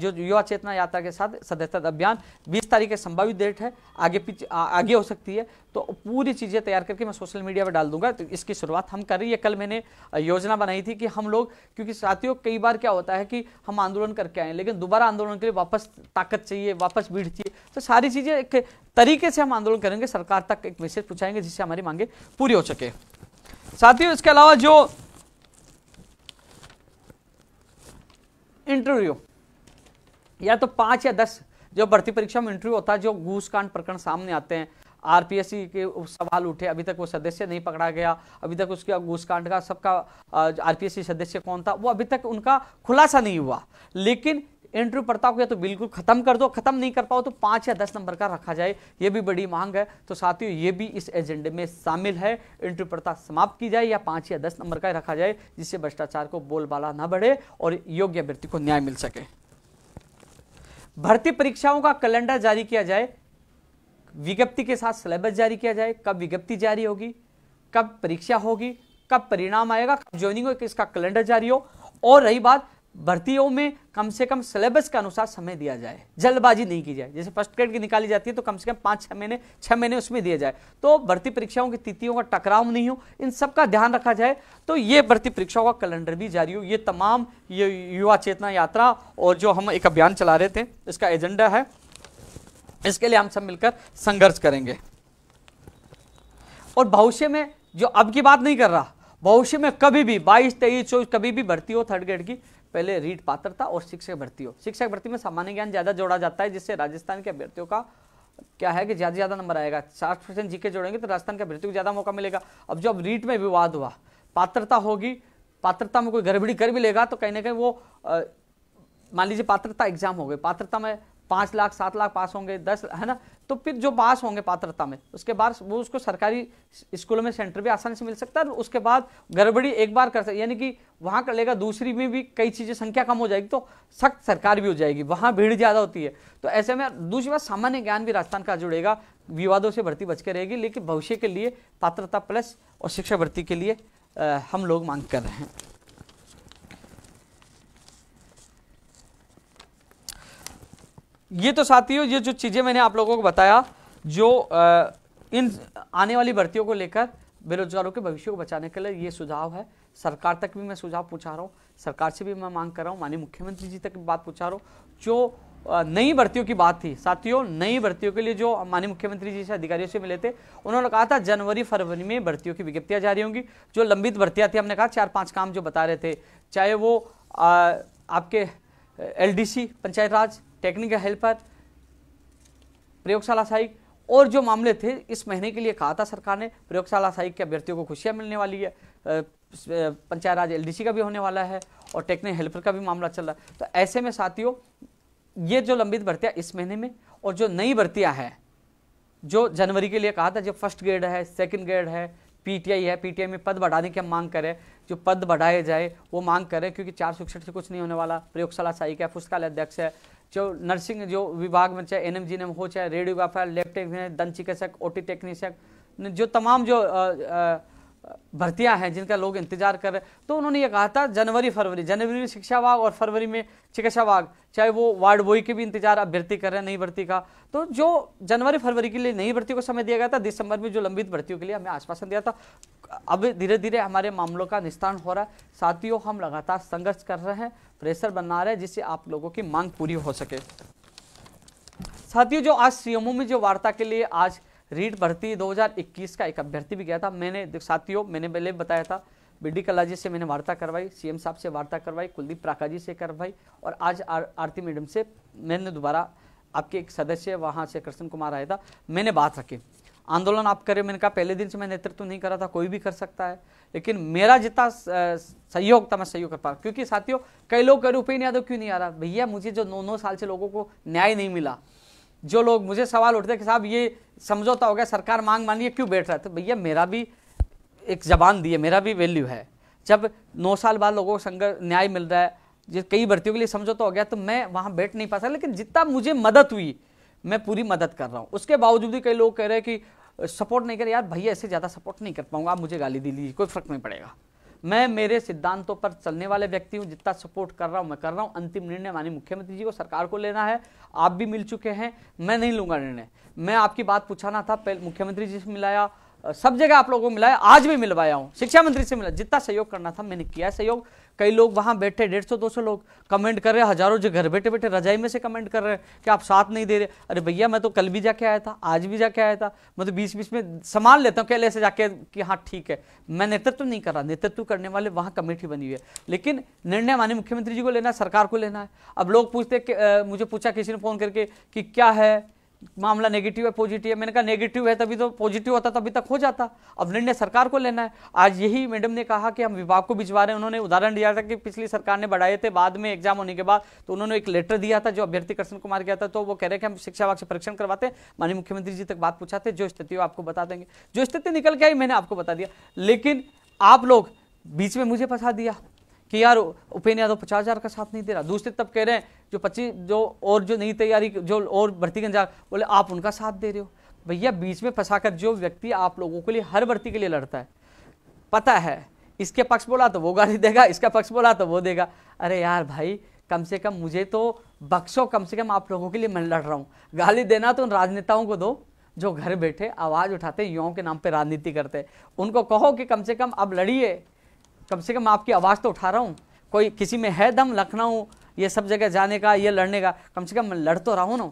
जो युवा चेतना यात्रा के साथ सदस्यता अभियान बीस तारीख के संभावित डेट है आगे पीछे आगे हो सकती है तो पूरी चीज़ें तैयार करके मैं सोशल मीडिया पर डाल दूंगा तो इसकी शुरुआत हम कर रही है कल मैंने योजना बनाई थी कि हम लोग क्योंकि साथियों कई बार क्या होता है कि हम आंदोलन करके आए लेकिन दोबारा आंदोलन के लिए वापस ताकत चाहिए वापस भीड़ चाहिए तो सारी चीज़ें एक तरीके से हम आंदोलन करेंगे सरकार तक एक मैसेज पूछाएंगे जिससे हमारी मांगे पूरी हो सके साथियों इसके अलावा जो इंटरव्यू या तो पांच या दस जो भर्ती परीक्षा में इंटरव्यू होता है जो घूसकांड प्रकरण सामने आते हैं आरपीएससी के सवाल उठे अभी तक वो सदस्य नहीं पकड़ा गया अभी तक उसके घूसकांड का सबका आरपीएससी सदस्य कौन था वो अभी तक उनका खुलासा नहीं हुआ लेकिन इंटरव्यू पड़ता को गया तो बिल्कुल खत्म कर दो खत्म नहीं कर पाओ तो पाँच या दस नंबर का रखा जाए ये भी बड़ी मांग है तो साथियों ये भी इस एजेंडे में शामिल है इंटरव्यू पड़ता समाप्त की जाए या पाँच या दस नंबर का रखा जाए जिससे भ्रष्टाचार को बोलबाला ना बढ़े और योग्य अभ्यर्थी को न्याय मिल सके भर्ती परीक्षाओं का कैलेंडर जारी किया जाए विज्ञप्ति के साथ सिलेबस जारी किया जाए कब विज्ञप्ति जारी होगी कब परीक्षा होगी कब परिणाम आएगा कब ज्वाइनिंग होगी इसका कैलेंडर जारी हो और रही बात भर्तियों में कम से कम सिलेबस के अनुसार समय दिया जाए जल्दबाजी नहीं की जाए जैसे फर्स्ट ग्रेड की निकाली जाती है तो कम से कम पाँच छः महीने छः महीने उसमें दिया जाए तो भर्ती परीक्षाओं की तिथियों का टकराव नहीं हो इन सब का ध्यान रखा जाए तो ये भर्ती परीक्षाओं का कैलेंडर भी जारी हो ये तमाम ये युवा चेतना यात्रा और जो हम एक अभियान चला रहे थे इसका एजेंडा है इसके लिए हम सब मिलकर संघर्ष करेंगे और भविष्य में जो अब की बात नहीं कर रहा भविष्य में कभी भी बाईस तेईस चौबीस कभी भी भर्ती हो थर्ड ग्रेड की पहले रीट पात्रता और शिक्षक भर्ती हो शिक्षक भर्ती में सामान्य ज्ञान ज़्यादा जोड़ा जाता है जिससे राजस्थान के अभ्यर्थियों का क्या है कि ज़्यादा ज़्यादा नंबर आएगा साठ परसेंट जी के जोड़ेंगे तो राजस्थान के अभ्यर्थियों को ज़्यादा मौका मिलेगा अब जो अब रीट में विवाद हुआ पात्रता होगी पात्रता में कोई गड़बड़ी कर भी लेगा तो कहीं ना कहीं वो मान लीजिए पात्रता एग्जाम हो गई पात्रता में पाँच लाख सात लाख पास होंगे दस है ना तो फिर जो पास होंगे पात्रता में उसके बाद वो उसको सरकारी स्कूलों में सेंटर भी आसानी से मिल सकता है उसके बाद गड़बड़ी एक बार कर सकते यानी कि वहाँ कर लेगा दूसरी में भी कई चीज़ें संख्या कम हो जाएगी तो सख्त सरकार भी हो जाएगी वहाँ भीड़ ज़्यादा होती है तो ऐसे में दूसरी बात सामान्य ज्ञान भी राजस्थान का जुड़ेगा विवादों से भर्ती बच के रहेगी लेकिन भविष्य के लिए पात्रता प्लस और शिक्षा भर्ती के लिए हम लोग मांग कर रहे हैं ये तो साथियों ये जो चीज़ें मैंने आप लोगों को बताया जो आ, इन आने वाली भर्तियों को लेकर बेरोजगारों के भविष्य को बचाने के लिए ये सुझाव है सरकार तक भी मैं सुझाव पूछा रहा हूँ सरकार से भी मैं मांग कर रहा हूँ माननीय मुख्यमंत्री जी तक बात पूछा रहा हूँ जो नई भर्तियों की बात थी साथियों नई भर्तियों के लिए जो माननीय मुख्यमंत्री जी से अधिकारियों से मिले थे उन्होंने कहा था जनवरी फरवरी में भर्तियों की विज्ञप्तियाँ जारी होंगी जो लंबित भर्तियाँ थी हमने कहा चार पाँच काम जो बता रहे थे चाहे वो आपके L Panchayat Raj technical helper प्रयोगशाला सहायक और जो मामले थे इस महीने के लिए कहा था सरकार ने प्रयोगशाला सहायक के अभ्यर्थियों को खुशियाँ मिलने वाली है पंचायत राज एलडीसी का भी होने वाला है और टेक्निकल हेल्पर का भी मामला चल रहा है तो ऐसे में साथियों ये जो लंबित भर्तियाँ इस महीने में और जो नई भर्तियाँ हैं जो जनवरी के लिए कहा था जो फर्स्ट ग्रेड है सेकंड ग्रेड है पीटीआई है पीटीआई में पद बढ़ाने की हम मांग करें जो पद बढ़ाए जाए वो मांग करें क्योंकि चार शिक्षक से कुछ नहीं होने वाला प्रयोगशाला सहायक है पुस्तकालय अध्यक्ष है जो नर्सिंग जो विभाग में चाहे एन जी ने हो चाहे रेडियोग्राफर लैब टेक्नीशियन दंत चिकित्सक टी टेक्नीशियन जो तमाम जो भर्तियां हैं जिनका लोग इंतजार कर रहे हैं तो उन्होंने ये कहा था जनवरी फरवरी जनवरी में शिक्षा विभाग और फरवरी में चिकित्सा विभाग चाहे वो वार्ड बॉय के भी इंतजार अब भर्ती कर रहे हैं नई भर्ती का तो जो जनवरी फरवरी के लिए नई भर्ती को समय दिया गया था दिसंबर में जो लंबित भर्तियों के लिए हमें आश्वासन दिया था अब धीरे धीरे हमारे मामलों का निस्तारण हो रहा है साथियों हम लगातार संघर्ष कर रहे हैं प्रेशर बना रहे जिससे आप लोगों की मांग पूरी हो सके साथियों जो आज सीएमओ में जो वार्ता के लिए आज रीट भर्ती 2021 का एक अभ्यर्थी भी गया था मैंने साथियों मैंने पहले बताया था बीडी जी से मैंने वार्ता करवाई सीएम साहब से वार्ता करवाई कुलदीप जी से करवाई और आज आर, आरती मैडम से मैंने दोबारा आपके एक सदस्य वहाँ से कृष्ण कुमार आया था मैंने बात रखी आंदोलन आप करें मैंने कहा पहले दिन से मैं नेतृत्व नहीं करा था कोई भी कर सकता है लेकिन मेरा जितना सहयोग था मैं सहयोग कर पा रहा क्योंकि साथियों कई लोग कह रुपये यादव क्यों नहीं आ रहा भैया मुझे जो नौ नौ साल से लोगों को न्याय नहीं मिला जो लोग मुझे सवाल उठते कि साहब ये समझौता हो गया सरकार मांग मान है क्यों बैठ रहा था तो भैया मेरा भी एक जबान दी है मेरा भी वैल्यू है जब नौ साल बाद लोगों को संघर्ष न्याय मिल रहा है जिस कई भर्तियों के लिए समझौता हो गया तो मैं वहाँ बैठ नहीं पा सकता लेकिन जितना मुझे मदद हुई मैं पूरी मदद कर रहा हूँ उसके बावजूद भी कई लोग कह रहे हैं कि सपोर्ट नहीं करें यार भैया ऐसे ज़्यादा सपोर्ट नहीं कर पाऊंगा आप मुझे गाली दे लीजिए कोई फर्क नहीं पड़ेगा मैं मेरे सिद्धांतों पर चलने वाले व्यक्ति हूँ जितना सपोर्ट कर रहा हूँ मैं कर रहा हूँ अंतिम निर्णय माननीय मुख्यमंत्री जी को सरकार को लेना है आप भी मिल चुके हैं मैं नहीं लूँगा निर्णय मैं आपकी बात पूछाना था पहले मुख्यमंत्री जी से मिलाया सब जगह आप लोगों को मिलाया आज भी मिलवाया हूँ शिक्षा मंत्री से मिला जितना सहयोग करना था मैंने किया सहयोग कई लोग वहाँ बैठे डेढ़ सौ दो सौ लोग कमेंट कर रहे हैं हज़ारों जो घर बैठे बैठे रजाई में से कमेंट कर रहे हैं कि आप साथ नहीं दे रहे अरे भैया मैं तो कल भी जाके आया था आज भी जाके आया था मैं तो बीच बीच में संभाल लेता हूँ कहले से जाके कि हाँ ठीक है मैं नेतृत्व नहीं कर रहा नेतृत्व करने वाले वहाँ कमेटी बनी हुई है लेकिन निर्णय माननीय मुख्यमंत्री जी को लेना है सरकार को लेना है अब लोग पूछते मुझे पूछा किसी ने फ़ोन करके कि क्या है मामला नेगेटिव है पॉजिटिव है मैंने कहा नेगेटिव है तभी तो पॉजिटिव होता तभी तक हो जाता अब निर्णय सरकार को लेना है आज यही मैडम ने कहा कि हम विभाग को भिजवा रहे हैं उन्होंने उदाहरण दिया था कि पिछली सरकार ने बढ़ाए थे बाद में एग्जाम होने के बाद तो उन्होंने एक लेटर दिया था जो अभ्यर्थी कृष्ण कुमार गया था तो वो कह रहे कि हम शिक्षा विभाग से परीक्षण करवाते हैं माननीय मुख्यमंत्री जी तक बात पूछाते जो स्थिति हो आपको बता देंगे जो स्थिति निकल के आई मैंने आपको बता दिया लेकिन आप लोग बीच में मुझे फंसा दिया कि यार उपेन यादव पचास हज़ार का साथ नहीं दे रहा दूसरे तब कह रहे हैं जो पच्चीस जो और जो नई तैयारी जो और भर्ती के जा बोले आप उनका साथ दे रहे हो भैया बीच में फंसा कर जो व्यक्ति आप लोगों के लिए हर भर्ती के लिए लड़ता है पता है इसके पक्ष बोला तो वो गाली देगा इसका पक्ष बोला तो वो देगा अरे यार भाई कम से कम मुझे तो बख्शो कम से कम आप लोगों के लिए मैं लड़ रहा हूँ गाली देना तो उन राजनेताओं को दो जो घर बैठे आवाज़ उठाते युवाओं के नाम पर राजनीति करते उनको कहो कि कम से कम अब लड़िए कम से कम आपकी आवाज़ तो उठा रहा हूँ कोई किसी में है दम लखनऊ ये सब जगह जाने का ये लड़ने का कम से कम लड़ तो रहा हूँ ना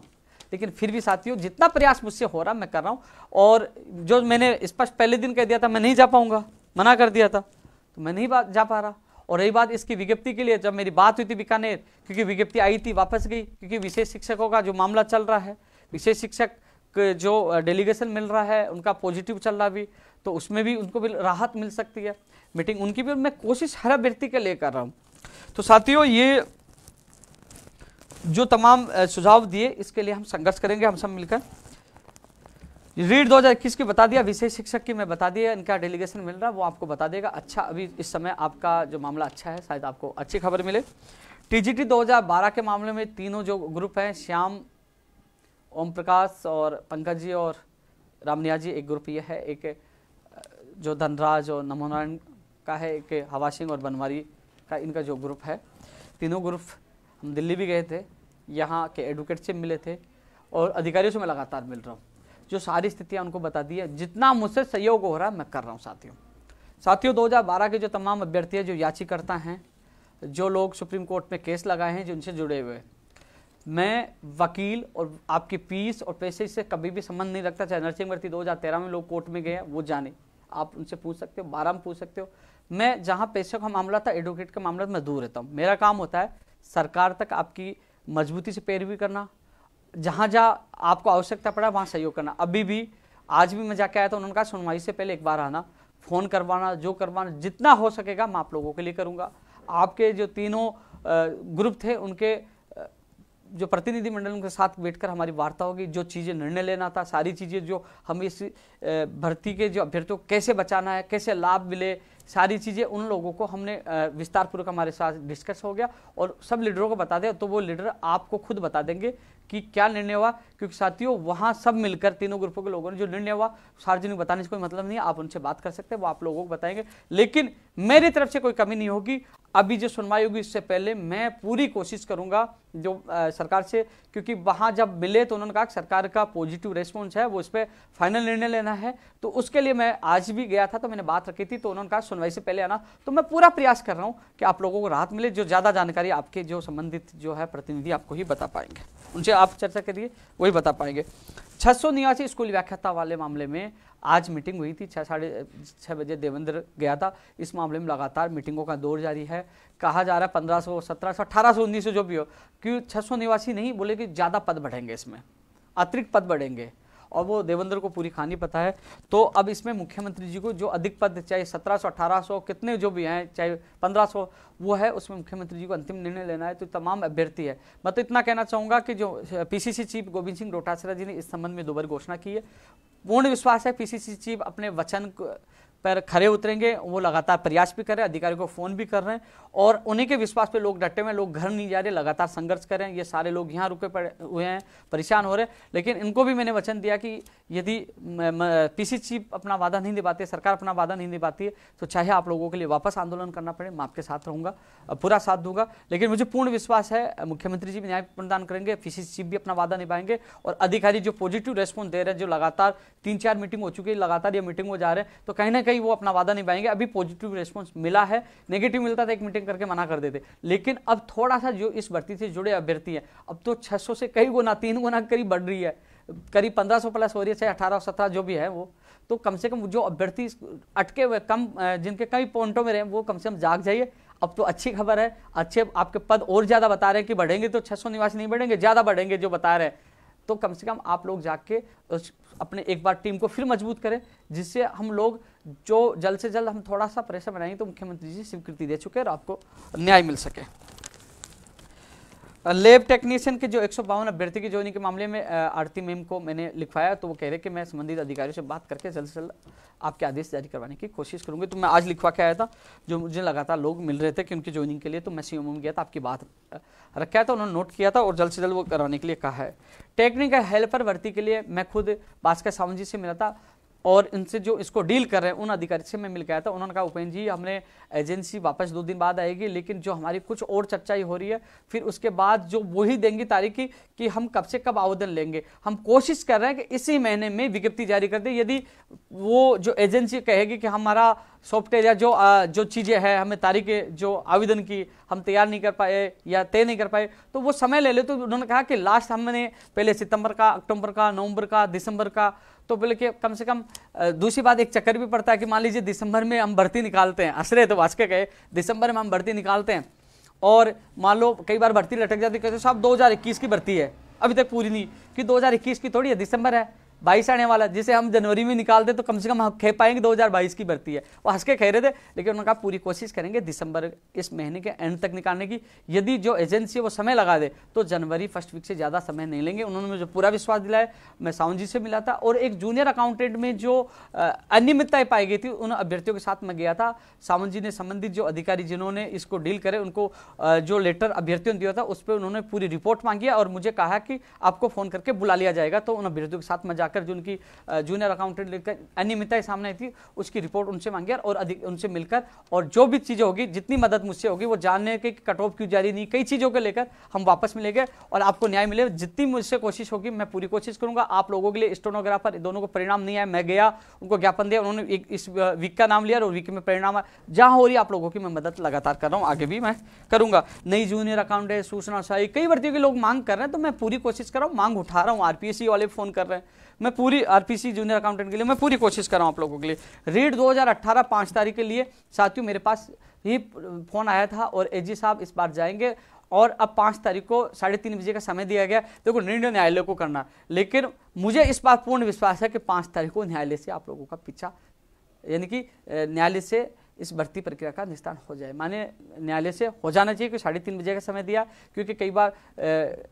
लेकिन फिर भी साथियों जितना प्रयास मुझसे हो रहा मैं कर रहा हूँ और जो मैंने स्पष्ट पहले दिन कह दिया था मैं नहीं जा पाऊँगा मना कर दिया था तो मैं नहीं जा पा रहा और रही बात इसकी विज्ञप्ति के लिए जब मेरी बात हुई थी बीकानेर क्योंकि विज्ञप्ति आई थी वापस गई क्योंकि विशेष शिक्षकों का जो मामला चल रहा है विशेष शिक्षक जो डेलीगेशन मिल रहा है उनका पॉजिटिव चल रहा भी तो उसमें भी उनको भी राहत मिल सकती है मीटिंग उनकी भी मैं कोशिश हर व्यक्ति के लिए कर रहा हूँ तो साथियों ये जो तमाम सुझाव दिए इसके लिए हम संघर्ष करेंगे हम सब मिलकर रीड 2021 की बता दिया विषय शिक्षक की मैं बता दिया इनका डेलीगेशन मिल रहा है वो आपको बता देगा अच्छा अभी इस समय आपका जो मामला अच्छा है शायद आपको अच्छी खबर मिले टीजीटी 2012 के मामले में तीनों जो ग्रुप हैं श्याम ओम प्रकाश और पंकज जी और रामनिया जी एक ग्रुप ये है एक जो धनराज और नमोनारायण का है एक हवा सिंह और बनवारी का इनका जो ग्रुप है तीनों ग्रुप हम दिल्ली भी गए थे यहाँ के एडवोकेट से मिले थे और अधिकारियों से मैं लगातार मिल रहा हूँ जो सारी स्थितियाँ उनको बता दी है जितना मुझसे सहयोग हो रहा है मैं कर रहा हूँ साथियों साथियों 2012 के जो तमाम अभ्यर्थी हैं जो याचिकर्ता हैं जो लोग सुप्रीम कोर्ट में केस लगाए हैं जिनसे जुड़े हुए हैं मैं वकील और आपके पीस और पैसे से कभी भी संबंध नहीं रखता चाहे नरसिंह भर्ती दो हज़ार तेरह में लोग कोर्ट में गए वो जाने आप उनसे पूछ सकते हो बारह में पूछ सकते हो मैं जहाँ पैसे का मामला था एडवोकेट का मामला मैं दूर रहता हूँ मेरा काम होता है सरकार तक आपकी मजबूती से पैरवी करना जहाँ जहाँ आपको आवश्यकता पड़ा वहाँ सहयोग करना अभी भी आज भी मैं जाके आया था उन्होंने कहा सुनवाई से पहले एक बार आना फ़ोन करवाना जो करवाना जितना हो सकेगा मैं आप लोगों के लिए करूँगा आपके जो तीनों ग्रुप थे उनके जो प्रतिनिधिमंडल उनके साथ बैठकर हमारी वार्ता होगी जो चीज़ें निर्णय लेना था सारी चीज़ें जो हम इस भर्ती के जो अभ्यर्थियों को कैसे बचाना है कैसे लाभ मिले सारी चीज़ें उन लोगों को हमने विस्तारपूर्वक हमारे साथ डिस्कस हो गया और सब लीडरों को बता दें तो वो लीडर आपको खुद बता देंगे कि क्या निर्णय हुआ क्योंकि साथियों वहां सब मिलकर तीनों ग्रुपों के लोगों ने जो निर्णय हुआ सार्वजनिक बताने से कोई मतलब नहीं आप उनसे बात कर सकते हैं वो आप लोगों को बताएंगे लेकिन मेरी तरफ से कोई कमी नहीं होगी अभी जो सुनवाई होगी इससे पहले मैं पूरी कोशिश करूंगा जो आ, सरकार से क्योंकि वहां जब मिले तो उन्होंने कहा सरकार का पॉजिटिव रेस्पॉन्स है वो इस पर फाइनल निर्णय लेना है तो उसके लिए मैं आज भी गया था तो मैंने बात रखी थी तो उन्होंने कहा सुनवाई से पहले आना तो मैं पूरा प्रयास कर रहा हूँ कि आप लोगों को राहत मिले जो ज़्यादा जानकारी आपके जो संबंधित जो है प्रतिनिधि आपको ही बता पाएंगे उनसे आप चर्चा करिए वही बता पाएंगे छह सौ निवासी स्कूल व्याख्याता वाले मामले में आज मीटिंग हुई थी छः साढ़े छः बजे देवेंद्र गया था इस मामले में लगातार मीटिंगों का दौर जारी है कहा जा रहा है पंद्रह सौ सत्रह सौ अठारह सौ उन्नीस सौ जो भी हो क्यों छः सौ निवासी नहीं बोले कि ज़्यादा पद बढ़ेंगे इसमें अतिरिक्त पद बढ़ेंगे और वो देवेंद्र को पूरी कहानी पता है तो अब इसमें मुख्यमंत्री जी को जो अधिक पद चाहे सत्रह सौ अठारह सौ कितने जो भी हैं चाहे पंद्रह सौ वो है उसमें मुख्यमंत्री जी को अंतिम निर्णय लेना है तो तमाम अभ्यर्थी है मैं तो इतना कहना चाहूँगा कि जो पीसीसी चीफ गोविंद सिंह डोटासरा जी ने इस संबंध में दो बार घोषणा की है पूर्ण विश्वास है पीसीसी चीफ अपने वचन पर खड़े उतरेंगे वो लगातार प्रयास भी कर रहे हैं अधिकारियों को फ़ोन भी कर रहे हैं और उन्हीं के विश्वास पे लोग डटे हुए हैं लोग घर नहीं जा रहे लगातार संघर्ष कर रहे हैं ये सारे लोग यहाँ रुके पड़े हुए हैं परेशान हो रहे हैं लेकिन इनको भी मैंने वचन दिया कि यदि पीसी चीफ अपना वादा नहीं दे पाती सरकार अपना वादा नहीं दे पाती है तो चाहे आप लोगों के लिए वापस आंदोलन करना पड़े मैं आपके साथ रहूँगा पूरा साथ दूंगा लेकिन मुझे पूर्ण विश्वास है मुख्यमंत्री जी भी न्याय प्रदान करेंगे पीसी चीफ भी अपना वादा निभाएंगे और अधिकारी जो पॉजिटिव रेस्पॉन्स दे रहे हैं जो लगातार तीन चार मीटिंग हो चुकी है लगातार ये मीटिंग हो जा रहे हैं तो कहीं ना कहीं ही वो अपना वादा निभाएंगे अभी पॉजिटिव रिस्पॉन्स मिला है नेगेटिव मिलता था एक मीटिंग करके मना कर देते लेकिन अब थोड़ा सा जो इस भर्ती से जुड़े अभ्यर्थी हैं अब तो 600 से कई गुना तीन गुना करीब बढ़ रही है करीब 1500 प्लस हो रही है चाहे अठारह सत्रह जो भी है वो तो कम से कम जो अभ्यर्थी अटके हुए कम जिनके कई पॉइंटों में रहे वो कम से कम जाग जाइए अब तो अच्छी खबर है अच्छे आपके पद और ज़्यादा बता रहे हैं कि बढ़ेंगे तो 600 निवासी नहीं बढ़ेंगे ज़्यादा बढ़ेंगे जो बता रहे हैं तो कम से कम आप लोग जाके अपने एक बार टीम को फिर मजबूत करें जिससे हम लोग जो जल्द से जल्द हम थोड़ा सा प्रेशर बनाएंगे तो मुख्यमंत्री जी स्वीकृति दे चुके और आपको न्याय मिल सके लेब टेक्नीशियन के जो एक सौ बावन अभ्यर्थी की ज्वाइनिंग के मामले में आरती मैम को मैंने लिखवाया तो वो कह रहे कि मैं संबंधित अधिकारियों से बात करके जल्द से जल्द आपके आदेश जारी करवाने की कोशिश करूंगी तो मैं आज लिखवा के आया था जो मुझे लगातार लोग मिल रहे थे कि उनकी ज्वाइनिंग के लिए तो मैं सी एम गया था आपकी बात रखा था तो उन्होंने नोट किया था और जल्द से जल्द वो करवाने के लिए कहा है टेक्निकल हेल्पर भर्ती के लिए मैं खुद भास्कर सावंत जी से मिला था और इनसे जो इसको डील कर रहे हैं उन अधिकारी से मैं मिल गया था उन्होंने कहा उपेंद्र जी हमने एजेंसी वापस दो दिन बाद आएगी लेकिन जो हमारी कुछ और चर्चा ही हो रही है फिर उसके बाद जो वही देंगी तारीख की कि हम कब से कब आवेदन लेंगे हम कोशिश कर रहे हैं कि इसी महीने में विज्ञप्ति जारी कर दें यदि वो जो एजेंसी कहेगी कि हमारा सॉफ्टवेयर या जो जो चीज़ें हैं हमें तारीखें जो आवेदन की हम तैयार नहीं कर पाए या तय नहीं कर पाए तो वो समय ले ले तो उन्होंने कहा कि लास्ट हमने पहले सितंबर का अक्टूबर का नवंबर का दिसंबर का तो बोले कि कम से कम दूसरी बात एक चक्कर भी पड़ता है कि मान लीजिए दिसंबर में हम भर्ती निकालते हैं असरे तो वास्के गए दिसंबर में हम भर्ती निकालते हैं और मान लो कई बार भर्ती लटक जाती कहते साहब दो की भर्ती है अभी तक पूरी नहीं कि इक्कीस की थोड़ी है दिसंबर है बाईस आने वाला जिसे हम जनवरी में निकाल दें तो कम से कम हम खे पाएंगे 2022 की भर्ती है वो हंस के खे रहे थे लेकिन उन्होंने कहा पूरी कोशिश करेंगे दिसंबर इस महीने के एंड तक निकालने की यदि जो एजेंसी है वो समय लगा दे तो जनवरी फर्स्ट वीक से ज़्यादा समय नहीं लेंगे उन्होंने मुझे पूरा विश्वास दिलाया मैं साउन जी से मिला था और एक जूनियर अकाउंटेंट में जो अनियमितताएं पाई गई थी उन अभ्यर्थियों के साथ मैं गया था सावंत जी ने संबंधित जो अधिकारी जिन्होंने इसको डील करे उनको जो लेटर अभ्यर्थियों ने दिया था उस पर उन्होंने पूरी रिपोर्ट मांगी और मुझे कहा कि आपको फ़ोन करके बुला लिया जाएगा तो उन अभ्यर्थियों के साथ मैं जाकर जाकर जो उनकी जूनियर अकाउंटेंट लेकर अनियमितताएं सामने आई थी उसकी रिपोर्ट उनसे मांगी और अधिक उनसे मिलकर और जो भी चीज़ें होगी जितनी मदद मुझसे होगी वो जानने के कट ऑफ क्यों जारी नहीं कई चीज़ों को लेकर हम वापस मिलेंगे और आपको न्याय मिले जितनी मुझसे कोशिश होगी मैं पूरी कोशिश करूंगा आप लोगों के लिए स्टोनोग्राफर दोनों को परिणाम नहीं आया मैं गया उनको ज्ञापन दिया उन्होंने इस वीक का नाम लिया और वीक में परिणाम जहाँ हो रही आप लोगों की मैं मदद लगातार कर रहा हूँ आगे भी मैं करूंगा नई जूनियर अकाउंटेंट सूचना शाही कई भर्तियों के लोग मांग कर रहे हैं तो मैं पूरी कोशिश कर रहा हूँ मांग उठा रहा हूँ आरपीएससी वाले फोन कर रहे हैं मैं पूरी आरपीसी जूनियर अकाउंटेंट के लिए मैं पूरी कोशिश कर रहा हूँ आप लोगों के लिए रीड 2018 पाँच तारीख के लिए साथियों मेरे पास ही फोन आया था और ए साहब इस बार जाएंगे और अब पाँच तारीख को साढ़े तीन बजे का समय दिया गया देखो निर्णय न्यायालय को करना लेकिन मुझे इस बात पूर्ण विश्वास है कि पाँच तारीख को न्यायालय से आप लोगों का पीछा यानी कि न्यायालय से इस भर्ती प्रक्रिया का निस्तारण हो जाए माने न्यायालय से हो जाना चाहिए कि साढ़े तीन बजे का समय दिया क्योंकि कई बार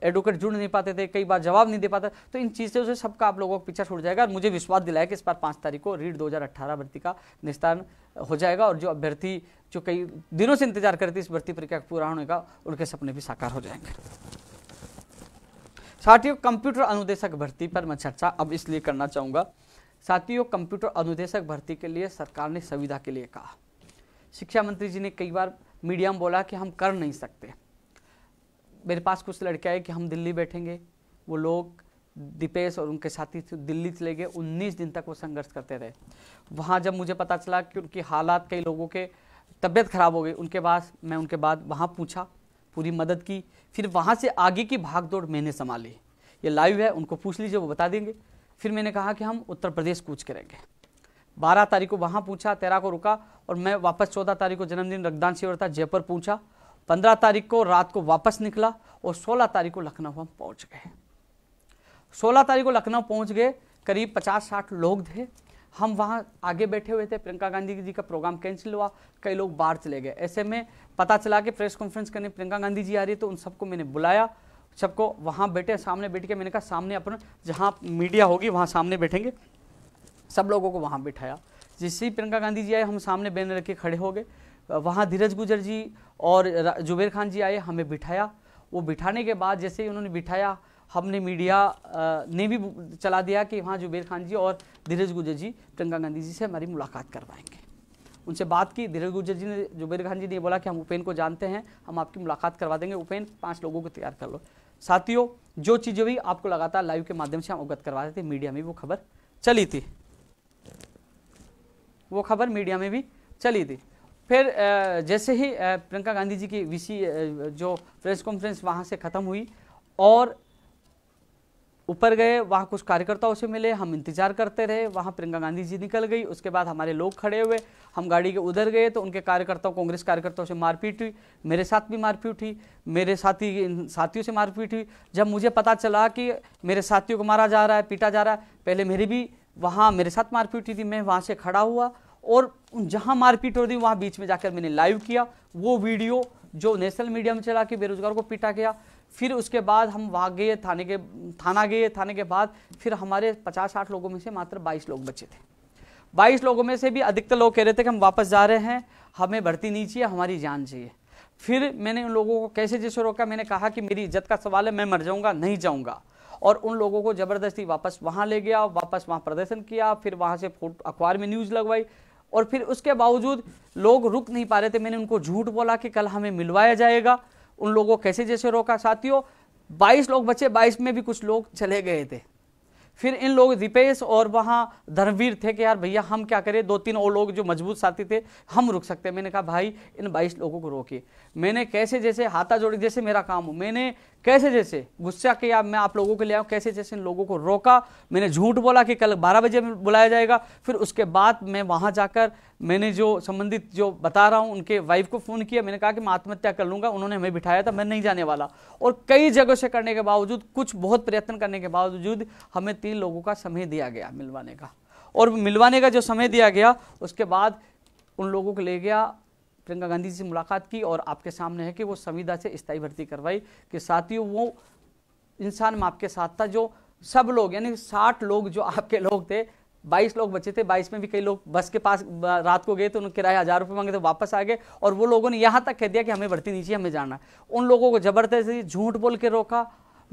एडवोकेट जुड़ नहीं पाते थे कई बार जवाब नहीं दे पाते तो इन चीज़ों से सबका आप लोगों को पीछा छूट जाएगा और मुझे विश्वास दिलाया कि इस बार पाँच तारीख को रीट दो भर्ती का निस्तारण हो जाएगा और जो अभ्यर्थी जो कई दिनों से इंतजार करते इस भर्ती प्रक्रिया का पूरा होने का उनके सपने भी साकार हो जाएंगे साथियों कंप्यूटर अनुदेशक भर्ती पर मैं चर्चा अब इसलिए करना चाहूँगा साथियों कंप्यूटर अनुदेशक भर्ती के लिए सरकार ने सुविधा के लिए कहा शिक्षा मंत्री जी ने कई बार मीडिया में बोला कि हम कर नहीं सकते मेरे पास कुछ लड़के आए कि हम दिल्ली बैठेंगे वो लोग दीपेश और उनके साथी दिल्ली चले गए 19 दिन तक वो संघर्ष करते रहे वहाँ जब मुझे पता चला कि उनकी हालात कई लोगों के तबीयत खराब हो गई उनके पास मैं उनके बाद वहाँ पूछा पूरी मदद की फिर वहाँ से आगे की भाग दौड़ मैंने संभाली ये लाइव है उनको पूछ लीजिए वो बता देंगे फिर मैंने कहा कि हम उत्तर प्रदेश कूच करेंगे बारह तारीख को वहाँ पूछा तेरह को रुका और मैं वापस चौदह तारीख को जन्मदिन रक्तदान शिविर था जयपुर पूछा पंद्रह तारीख को रात को वापस निकला और सोलह तारीख को लखनऊ हम पहुँच गए सोलह तारीख को लखनऊ पहुँच गए करीब पचास साठ लोग थे हम वहाँ आगे बैठे हुए थे प्रियंका गांधी जी का प्रोग्राम कैंसिल हुआ कई लोग बाहर चले गए ऐसे में पता चला कि प्रेस कॉन्फ्रेंस करने प्रियंका गांधी जी आ रही है तो उन सबको मैंने बुलाया सबको वहाँ बैठे सामने बैठ के मैंने कहा सामने अपन जहाँ मीडिया होगी वहाँ सामने बैठेंगे सब लोगों को वहाँ बिठाया जिससे प्रियंका गांधी जी आए हम सामने बैनर रख के खड़े हो गए वहाँ धीरज गुजर जी और जुबेर खान जी आए हमें बिठाया वो बिठाने के बाद जैसे ही उन्होंने बिठाया हमने मीडिया ने भी चला दिया कि वहाँ जुबेर खान जी और धीरज गुजर जी प्रियंका गांधी जी से हमारी मुलाकात करवाएंगे उनसे बात की धीरज गुजर जी ने जुबेर खान जी ने बोला कि हम उपेन को जानते हैं हम आपकी मुलाकात करवा देंगे उपेन पाँच लोगों को तैयार कर लो साथियों जो चीज़ें भी आपको लगातार लाइव के माध्यम से हम अवगत करवा रहे थे मीडिया में वो खबर चली थी वो खबर मीडिया में भी चली थी फिर जैसे ही प्रियंका गांधी जी की वीसी जो प्रेस कॉन्फ्रेंस वहाँ से ख़त्म हुई और ऊपर गए वहाँ कुछ कार्यकर्ताओं से मिले हम इंतज़ार करते रहे वहाँ प्रियंका गांधी जी निकल गई उसके बाद हमारे लोग खड़े हुए हम गाड़ी के उधर गए तो उनके कार्यकर्ताओं कांग्रेस कार्यकर्ताओं से मारपीट हुई मेरे साथ भी मारपीट हुई मेरे साथी साथियों से मारपीट हुई जब मुझे पता चला कि मेरे साथियों को मारा जा रहा है पीटा जा रहा है पहले मेरी भी वहाँ मेरे साथ मारपीट हुई थी मैं वहाँ से खड़ा हुआ और जहाँ मारपीट हो रही वहाँ बीच में जाकर मैंने लाइव किया वो वीडियो जो नेशनल मीडिया में चला के बेरोजगार को पीटा गया फिर उसके बाद हम वहाँ गए थाने के थाना गए थाने के बाद फिर हमारे पचास साठ लोगों में से मात्र बाईस लोग बचे थे बाईस लोगों में से भी अधिकतर लोग कह रहे थे कि हम वापस जा रहे हैं हमें भर्ती नहीं चाहिए हमारी जान चाहिए फिर मैंने उन लोगों को कैसे जैसे रोका मैंने कहा कि मेरी इज्जत का सवाल है मैं मर जाऊँगा नहीं जाऊँगा और उन लोगों को ज़बरदस्ती वापस वहाँ ले गया वापस वहाँ प्रदर्शन किया फिर वहाँ से फोटो अखबार में न्यूज़ लगवाई और फिर उसके बावजूद लोग रुक नहीं पा रहे थे मैंने उनको झूठ बोला कि कल हमें मिलवाया जाएगा उन लोगों कैसे जैसे रोका साथियों 22 लोग बचे 22 में भी कुछ लोग चले गए थे फिर इन लोग दीपेश और वहाँ धर्मवीर थे कि यार भैया हम क्या करें दो तीन और लोग जो मजबूत साथी थे हम रुक सकते हैं मैंने कहा भाई इन बाईस लोगों को रोकिए मैंने कैसे जैसे हाथा जोड़ी जैसे मेरा काम हो मैंने कैसे जैसे गुस्सा किया मैं आप लोगों के लिए आऊँ कैसे जैसे इन लोगों को रोका मैंने झूठ बोला कि कल बारह बजे बुलाया जाएगा फिर उसके बाद मैं वहाँ जाकर मैंने जो संबंधित जो बता रहा हूँ उनके वाइफ को फ़ोन किया मैंने कहा कि मैं आत्महत्या कर लूँगा उन्होंने हमें बिठाया था मैं नहीं जाने वाला और कई जगह से करने के बावजूद कुछ बहुत प्रयत्न करने के बावजूद हमें तीन लोगों का समय दिया गया मिलवाने का और मिलवाने का जो समय दिया गया उसके बाद उन लोगों को ले गया प्रियंका गांधी जी से मुलाकात की और आपके सामने है कि वो संविदा से स्थायी भर्ती करवाई कि साथियों वो इंसान माप के साथ था जो सब लोग यानी साठ लोग जो आपके लोग थे बाईस लोग बचे थे बाईस में भी कई लोग बस के पास रात को गए तो उन्होंने किराया हज़ार रुपये मांगे तो वापस आ गए और वो लोगों ने यहाँ तक कह दिया कि हमें भर्ती नीचे हमें जाना उन लोगों को ज़बरदस्ती झूठ बोल के रोका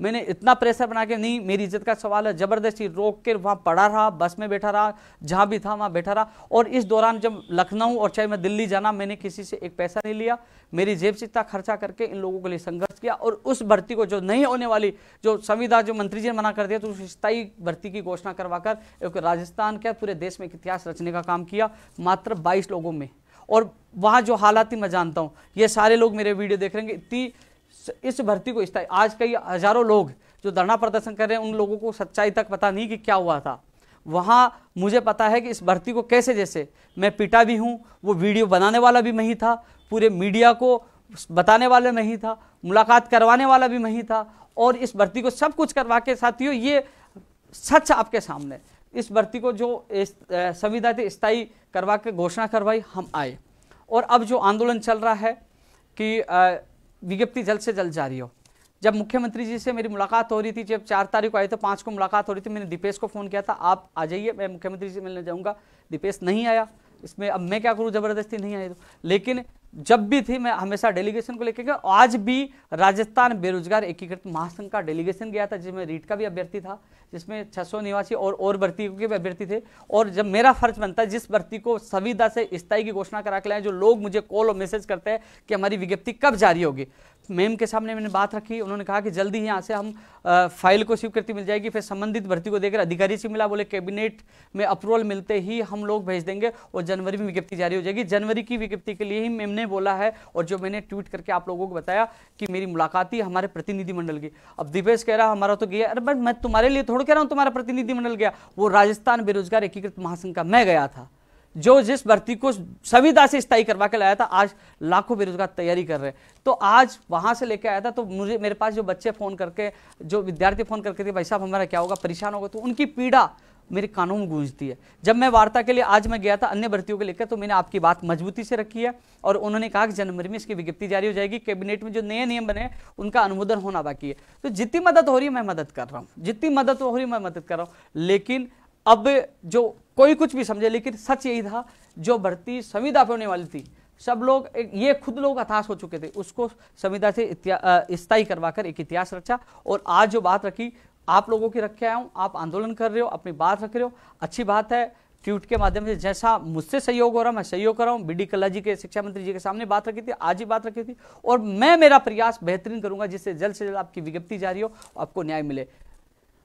मैंने इतना प्रेशर बना के नहीं मेरी इज्जत का सवाल है ज़बरदस्ती रोक के वहाँ पड़ा रहा बस में बैठा रहा जहाँ भी था वहाँ बैठा रहा और इस दौरान जब लखनऊ और चाहे मैं दिल्ली जाना मैंने किसी से एक पैसा नहीं लिया मेरी जेब से इतना खर्चा करके इन लोगों के लिए संघर्ष किया और उस भर्ती को जो नहीं होने वाली जो संविधान जो मंत्री जी ने मना कर दिया तो उस स्थायी भर्ती की घोषणा करवाकर एक राजस्थान के पूरे देश में इतिहास रचने का काम किया मात्र बाईस लोगों में और वहाँ जो हालात ही मैं जानता हूँ ये सारे लोग मेरे वीडियो देख रहे हैं इतनी इस भर्ती को स्थायी आज कई हजारों लोग जो धरना प्रदर्शन कर रहे हैं उन लोगों को सच्चाई तक पता नहीं कि क्या हुआ था वहाँ मुझे पता है कि इस भर्ती को कैसे जैसे मैं पिटा भी हूँ वो वीडियो बनाने वाला भी नहीं था पूरे मीडिया को बताने वाला नहीं था मुलाकात करवाने वाला भी नहीं था और इस भर्ती को सब कुछ करवा के साथियों ये सच आपके सामने इस भर्ती को जो संविधा थी स्थायी करवा के घोषणा करवाई हम आए और अब जो आंदोलन चल रहा है कि विज्ञप्ति जल्द से जल्द जारी हो जब मुख्यमंत्री जी से मेरी मुलाकात हो रही थी जब चार तारीख को आई तो पाँच को मुलाकात हो रही थी मैंने दीपेश को फ़ोन किया था आप आ जाइए मैं मुख्यमंत्री जी मिलने जाऊँगा दीपेश नहीं आया इसमें अब मैं क्या करूँ ज़बरदस्ती नहीं आई तो लेकिन जब भी थी मैं हमेशा डेलीगेशन को लेकर गया आज भी राजस्थान बेरोजगार एकीकृत महासंघ का डेलीगेशन गया था जिसमें रीट का भी अभ्यर्थी था जिसमें 600 निवासी और और भर्ती के भी अभ्यर्थी थे और जब मेरा फर्ज बनता है जिस भर्ती को संविदा से स्थायी की घोषणा करा के लाए जो लोग मुझे कॉल और मैसेज करते हैं कि हमारी विज्ञप्ति कब जारी होगी मैम के सामने मैंने बात रखी उन्होंने कहा कि जल्दी ही यहाँ से हम आ, फाइल को स्वीकृति मिल जाएगी फिर संबंधित भर्ती को देकर अधिकारी से मिला बोले कैबिनेट में अप्रूवल मिलते ही हम लोग भेज देंगे और जनवरी में विज्ञप्ति जारी हो जाएगी जनवरी की विज्ञप्ति के लिए ही मैम ने बोला है और जो मैंने ट्वीट करके आप लोगों को बताया कि मेरी मुलाकात ही हमारे प्रतिनिधिमंडल की अब दिवेश कह रहा हमारा तो गया अरे मैं तुम्हारे लिए थोड़ा कह रहा हूँ तुम्हारा प्रतिनिधिमंडल गया वो राजस्थान बेरोजगार एकीकृत महासंघ का मैं गया था जो जिस भर्ती को संविदा से स्थायी करवा के लाया था आज लाखों बेरोजगार तैयारी कर रहे हैं तो आज वहां से लेके आया था तो मुझे मेरे पास जो बच्चे फ़ोन करके जो विद्यार्थी फ़ोन करके थे भाई साहब हमारा क्या होगा परेशान होगा तो उनकी पीड़ा मेरे कानून में गूंजती है जब मैं वार्ता के लिए आज मैं गया था अन्य भर्तियों को लेकर तो मैंने आपकी बात मजबूती से रखी है और उन्होंने कहा कि जनवरी में इसकी विज्ञप्ति जारी हो जाएगी कैबिनेट में जो नए नियम बने उनका अनुमोदन होना बाकी है तो जितनी मदद हो रही है मैं मदद कर रहा हूँ जितनी मदद हो रही है मैं मदद कर रहा हूँ लेकिन अब जो कोई कुछ भी समझे लेकिन सच यही था जो भर्ती संविदा पे होने वाली थी सब लोग ये खुद लोग हताश हो चुके थे उसको संविदा से स्थायी करवाकर एक इतिहास रचा और आज जो बात रखी आप लोगों की रखे आया हूँ आप आंदोलन कर रहे हो अपनी बात रख रहे हो अच्छी बात है ट्वीट के माध्यम से जैसा मुझसे सहयोग हो रहा मैं सहयोग कर रहा हूँ बी कल्ला जी के शिक्षा मंत्री जी के सामने बात रखी थी आज ही बात रखी थी और मैं मेरा प्रयास बेहतरीन करूंगा जिससे जल्द से जल्द आपकी विज्ञप्ति जारी हो आपको न्याय मिले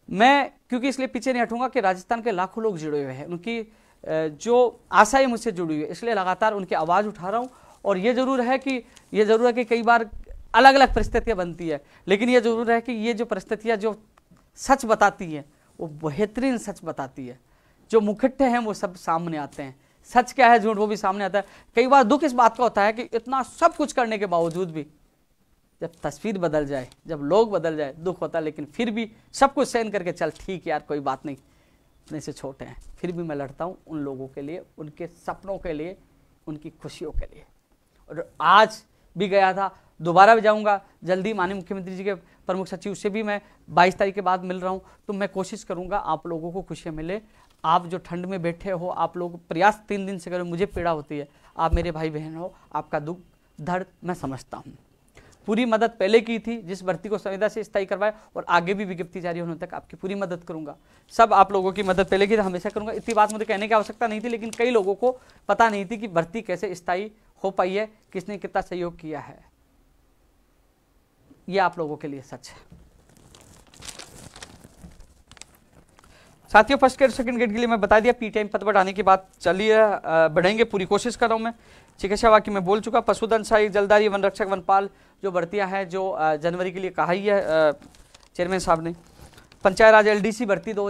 मैं क्योंकि इसलिए पीछे नहीं हटूंगा कि राजस्थान के लाखों लोग जुड़े हुए हैं उनकी जो आशाएं मुझसे जुड़ी हुई है इसलिए लगातार उनकी आवाज़ उठा रहा हूँ और ये ज़रूर है कि ये ज़रूर है कि कई बार अलग अलग परिस्थितियाँ बनती है लेकिन ये ज़रूर है कि ये जो परिस्थितियाँ जो सच बताती हैं वो बेहतरीन सच बताती है जो मुखट्टे हैं वो सब सामने आते हैं सच क्या है झूठ वो भी सामने आता है कई बार दुख इस बात का होता है कि इतना सब कुछ करने के बावजूद भी जब तस्वीर बदल जाए जब लोग बदल जाए दुख होता है लेकिन फिर भी सब कुछ सहन करके चल ठीक यार कोई बात नहीं अपने से छोटे हैं फिर भी मैं लड़ता हूँ उन लोगों के लिए उनके सपनों के लिए उनकी खुशियों के लिए और आज भी गया था दोबारा भी जाऊँगा जल्दी माननीय मुख्यमंत्री जी के प्रमुख सचिव से भी मैं बाईस तारीख के बाद मिल रहा हूँ तो मैं कोशिश करूँगा आप लोगों को खुशियाँ मिले आप जो ठंड में बैठे हो आप लोग प्रयास तीन दिन से करो मुझे पीड़ा होती है आप मेरे भाई बहन हो आपका दुख दर्द मैं समझता हूँ पूरी मदद पहले की थी जिस भर्ती को संविदा से स्थायी करवाया और आगे भी विज्ञप्ति जारी होने तक आपकी पूरी मदद करूंगा सब आप लोगों की मदद पहले की हमेशा करूंगा इतनी बात मुझे कहने की आवश्यकता नहीं थी लेकिन कई लोगों को पता नहीं थी कि भर्ती कैसे स्थायी हो पाई है किसने कितना सहयोग किया है ये आप लोगों के लिए सच है साथियों फर्स्ट ग्रेड सेकंड ग्रेड के लिए मैं बता दिया पी टाइम बढ़ाने की के बाद चलिए बढ़ेंगे पूरी कोशिश कर रहा हूँ मैं चिकित्सा वाक्य में बोल चुका पशुधन सहायक जलदारी वन रक्षक वनपाल जो भर्तियाँ हैं जो जनवरी के लिए कहा ही है चेयरमैन साहब ने पंचायत राज एल भर्ती दो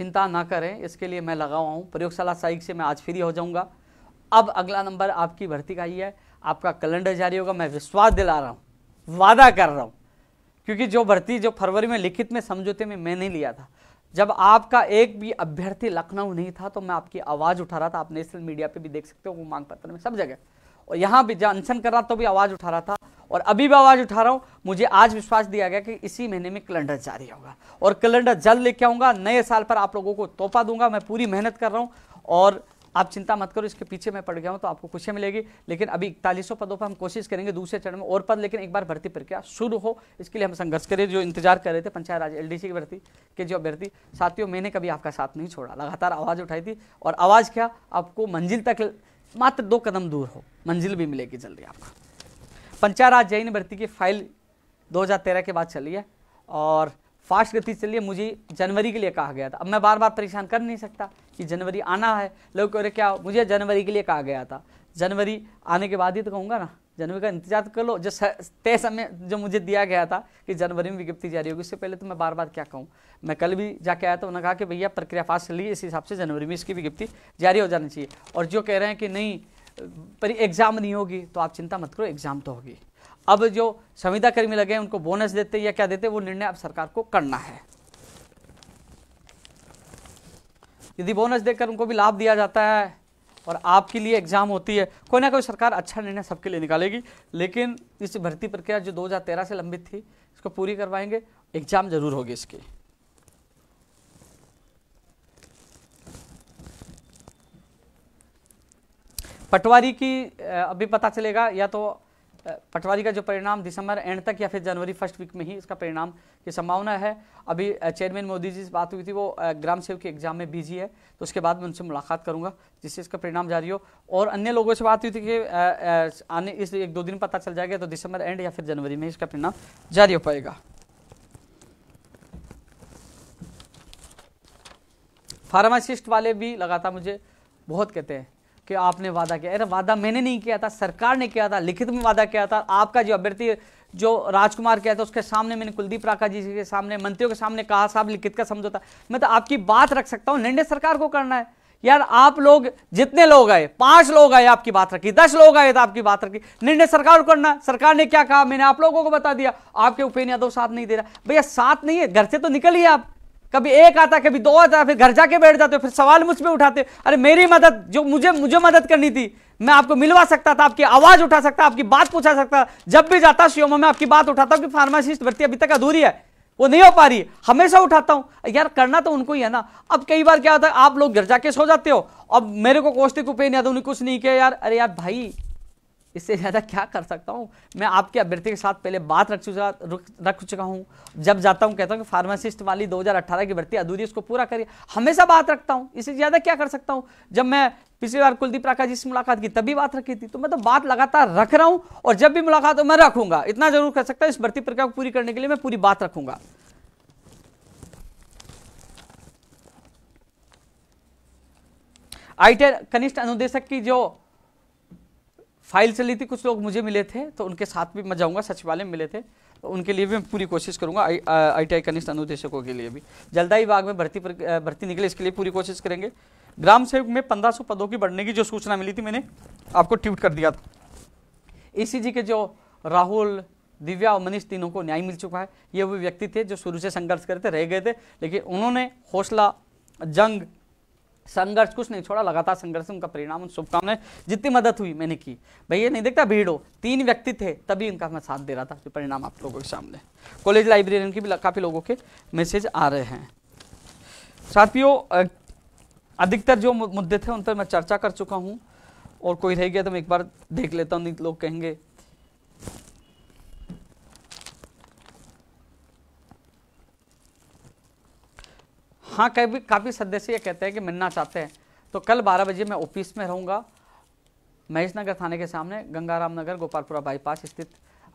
चिंता ना करें इसके लिए मैं लगा हुआ हूँ प्रयोगशाला सहायक से मैं आज फ्री हो जाऊँगा अब अगला नंबर आपकी भर्ती का ही है आपका कैलेंडर जारी होगा मैं विश्वास दिला रहा हूँ वादा कर रहा हूँ क्योंकि जो भर्ती जो फरवरी में लिखित में समझौते में मैंने लिया था जब आपका एक भी अभ्यर्थी लखनऊ नहीं था तो मैं आपकी आवाज़ उठा रहा था आप नेशनल मीडिया पे भी देख सकते हो वो मांग पत्र में सब जगह और यहाँ भी जहाँ अनशन कर रहा तो भी आवाज़ उठा रहा था और अभी भी आवाज़ उठा रहा हूँ मुझे आज विश्वास दिया गया कि इसी महीने में कैलेंडर जारी होगा और कैलेंडर जल्द लेके आऊँगा नए साल पर आप लोगों को तोहफा दूंगा मैं पूरी मेहनत कर रहा हूँ और आप चिंता मत करो इसके पीछे मैं पड़ गया हूँ तो आपको खुशी मिलेगी लेकिन अभी इकतालीसों पदों पर हम कोशिश करेंगे दूसरे चरण में और पद लेकिन एक बार भर्ती प्रक्रिया शुरू हो इसके लिए हम संघर्ष करें जो इंतजार कर रहे थे पंचायत राज एल की भर्ती के जो अभ्यर्थी साथियों मैंने कभी आपका साथ नहीं छोड़ा लगातार आवाज़ उठाई थी और आवाज़ क्या आपको मंजिल तक मात्र दो कदम दूर हो मंजिल भी मिलेगी जल्दी आपको पंचायत राज जैन भर्ती की फाइल 2013 के बाद चली है और फास्ट गति चलिए मुझे जनवरी के लिए कहा गया था अब मैं बार बार परेशान कर नहीं सकता कि जनवरी आना है लोग कह रहे क्या मुझे जनवरी के लिए कहा गया था जनवरी आने के बाद ही तो कहूँगा ना जनवरी का इंतजार कर लो जो तय समय जो मुझे दिया गया था कि जनवरी में विज्ञप्ति जारी होगी उससे पहले तो मैं बार बार क्या कहूँ मैं कल भी जाके आया तो उन्होंने कहा कि भैया प्रक्रिया फास्ट चलिए इस हिसाब से जनवरी में इसकी विज्ञप्ति जारी हो जानी चाहिए और जो कह रहे हैं कि नहीं पर एग्ज़ाम नहीं होगी तो आप चिंता मत करो एग्ज़ाम तो होगी अब जो संविदा कर्मी लगे उनको बोनस देते या क्या देते वो निर्णय अब सरकार को करना है यदि बोनस देकर उनको भी लाभ दिया जाता है और आपके लिए एग्जाम होती है कोई ना कोई सरकार अच्छा निर्णय सबके लिए निकालेगी लेकिन इस भर्ती प्रक्रिया जो 2013 से लंबित थी इसको पूरी करवाएंगे एग्जाम जरूर होगी इसकी पटवारी की अभी पता चलेगा या तो पटवारी का जो परिणाम दिसंबर एंड तक या फिर जनवरी फर्स्ट वीक में ही इसका परिणाम की संभावना है अभी चेयरमैन मोदी जी से बात हुई थी वो ग्राम सेवक के एग्जाम में बिजी है तो उसके बाद मैं उनसे मुलाकात करूंगा जिससे इसका परिणाम जारी हो और अन्य लोगों से बात हुई थी कि आने इस एक दो दिन पता चल जाएगा तो दिसंबर एंड या फिर जनवरी में इसका परिणाम जारी हो पाएगा फार्मासिस्ट वाले भी लगातार मुझे बहुत कहते हैं कि आपने वादा किया अरे वादा मैंने नहीं किया था सरकार ने किया था लिखित में वादा किया था आपका जो अभ्यर्थी जो राजकुमार किया था उसके सामने मैंने कुलदीप राका जी के सामने मंत्रियों के सामने कहा साहब लिखित का समझौता मैं तो आपकी बात रख सकता हूँ निर्णय सरकार को करना है यार आप लोग जितने लोग आए पांच लोग आए आपकी बात रखी दस लोग आए तो आपकी बात रखी निर्णय सरकार को करना सरकार ने क्या कहा मैंने आप लोगों को बता दिया आपके उपेन यादव साथ नहीं दे रहा भैया साथ नहीं है घर से तो निकलिए आप कभी एक आता कभी दो आता फिर घर जाके बैठ जाते हो फिर सवाल मुझ पर उठाते अरे मेरी मदद जो मुझे मुझे मदद करनी थी मैं आपको मिलवा सकता था आपकी आवाज उठा सकता आपकी बात पूछा सकता जब भी जाता श्योमा में आपकी बात उठाता हूँ कि फार्मासिस्ट भर्ती अभी तक अधूरी है वो नहीं हो पा रही हमेशा उठाता हूँ यार करना तो उनको ही है ना अब कई बार क्या होता है आप लोग घर जाके सो जाते हो अब मेरे को कोसते कुपे नहीं आता उन्हें कुछ नहीं किया यार अरे यार भाई इससे ज़्यादा क्या कर सकता हूँ मैं आपके अभ्यर्थी के साथ पहले बात रख चुका रख चुका हूँ जब जाता हूँ कहता हूँ कि फार्मासिस्ट वाली 2018 की भर्ती अधूरी उसको पूरा करिए हमेशा बात रखता हूँ इससे ज़्यादा क्या कर सकता हूँ जब मैं पिछली बार कुलदीप राका जी से मुलाकात की तभी बात रखी थी तो मैं तो बात लगातार रख रहा हूँ और जब भी मुलाकात हो मैं रखूँगा इतना जरूर कर सकता हूँ इस भर्ती प्रक्रिया को पूरी करने के लिए मैं पूरी बात रखूँगा आई कनिष्ठ अनुदेशक की जो फाइल चली थी कुछ लोग मुझे मिले थे तो उनके साथ भी मैं जाऊँगा सचिवालय में मिले थे तो उनके लिए भी मैं पूरी कोशिश करूँगा आई आई टी कनिष्ठ अनुदेशकों के लिए भी जलदाई बाग में भर्ती भर्ती निकले इसके लिए पूरी कोशिश करेंगे ग्राम सेवक में पंद्रह पदों की बढ़ने की जो सूचना मिली थी मैंने आपको ट्वीट कर दिया था ए के जो राहुल दिव्या और मनीष तीनों को न्याय मिल चुका है ये वो व्यक्ति थे जो शुरू से संघर्ष करते रह गए थे लेकिन उन्होंने हौसला जंग संघर्ष कुछ नहीं छोड़ा लगातार संघर्ष उनका परिणाम उन शुभकामनाएं जितनी मदद हुई मैंने की भैया नहीं देखता भीड़ हो तीन व्यक्ति थे तभी उनका मैं साथ दे रहा था जो परिणाम आप लोगों के सामने कॉलेज लाइब्रेरियन के भी काफ़ी लोगों के मैसेज आ रहे हैं साथियों अधिकतर जो मुद्दे थे उन पर मैं चर्चा कर चुका हूँ और कोई रह गया तो मैं एक बार देख लेता हूँ तो लोग कहेंगे हाँ कभी काफ़ी सदस्य ये कहते हैं कि मिलना चाहते हैं तो कल बारह बजे मैं ऑफिस में रहूँगा महेश नगर थाने के सामने गंगाराम नगर गोपालपुरा बाईपास स्थित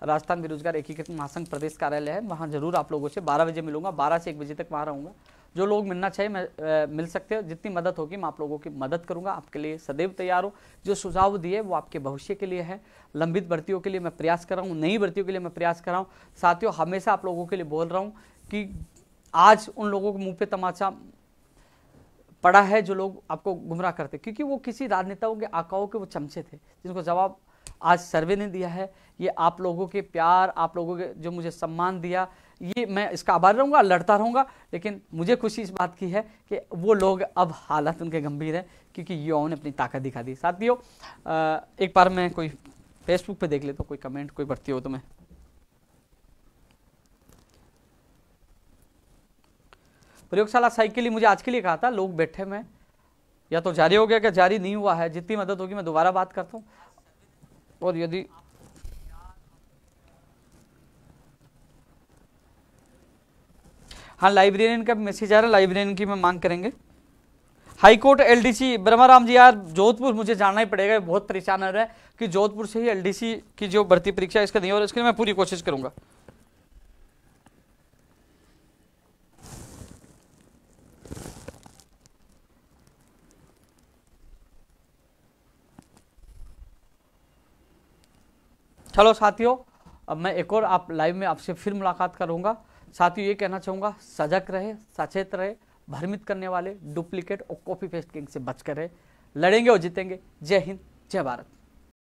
राजस्थान बेरोजगार एकीकृत महासंघ प्रदेश कार्यालय है वहाँ जरूर आप लोगों से बारह बजे मिलूंगा बारह से एक बजे तक वहाँ रहूँगा जो लोग मिलना चाहिए मैं मिल सकते हो जितनी मदद होगी मैं आप लोगों की मदद करूंगा आपके लिए सदैव तैयार हूँ जो सुझाव दिए वो आपके भविष्य के लिए है लंबित भर्तियों के लिए मैं प्रयास कर रहा हूँ नई भर्तियों के लिए मैं प्रयास कर रहा हूँ साथियों हमेशा आप लोगों के लिए बोल रहा हूँ कि आज उन लोगों के मुंह पे तमाचा पड़ा है जो लोग आपको गुमराह करते क्योंकि वो किसी राजनेताओं के आकाओं के वो चमचे थे जिनको जवाब आज सर्वे ने दिया है ये आप लोगों के प्यार आप लोगों के जो मुझे सम्मान दिया ये मैं इसका आभार रहूँगा लड़ता रहूँगा लेकिन मुझे खुशी इस बात की है कि वो लोग अब हालत उनके गंभीर है क्योंकि युवाओं ने अपनी ताकत दिखा दी साथियों एक बार मैं कोई फेसबुक पे देख लेता तो, हूँ कोई कमेंट कोई बढ़ती हो तो मैं प्रयोगशाला साइकिल मुझे आज के लिए कहा था लोग बैठे में या तो जारी हो गया क्या जारी नहीं हुआ है जितनी मदद होगी मैं दोबारा बात करता हूँ और यदि हाँ लाइब्रेरियन का मैसेज आ रहा है लाइब्रेरियन की मैं मांग करेंगे हाईकोर्ट एलडीसी ब्रह्माराम जी यार जोधपुर मुझे जानना ही पड़ेगा बहुत परेशान हो रहा है कि जोधपुर से ही एलडीसी की जो भर्ती परीक्षा इसका नहीं हो रहा है इसके लिए मैं पूरी कोशिश करूंगा चलो साथियों अब मैं एक और आप लाइव में आपसे फिर मुलाकात करूंगा साथियों ये कहना चाहूँगा सजग रहे सचेत रहे भ्रमित करने वाले डुप्लीकेट और कॉपी पेस्ट किंग से बचकर रहे लड़ेंगे और जीतेंगे जय हिंद जय भारत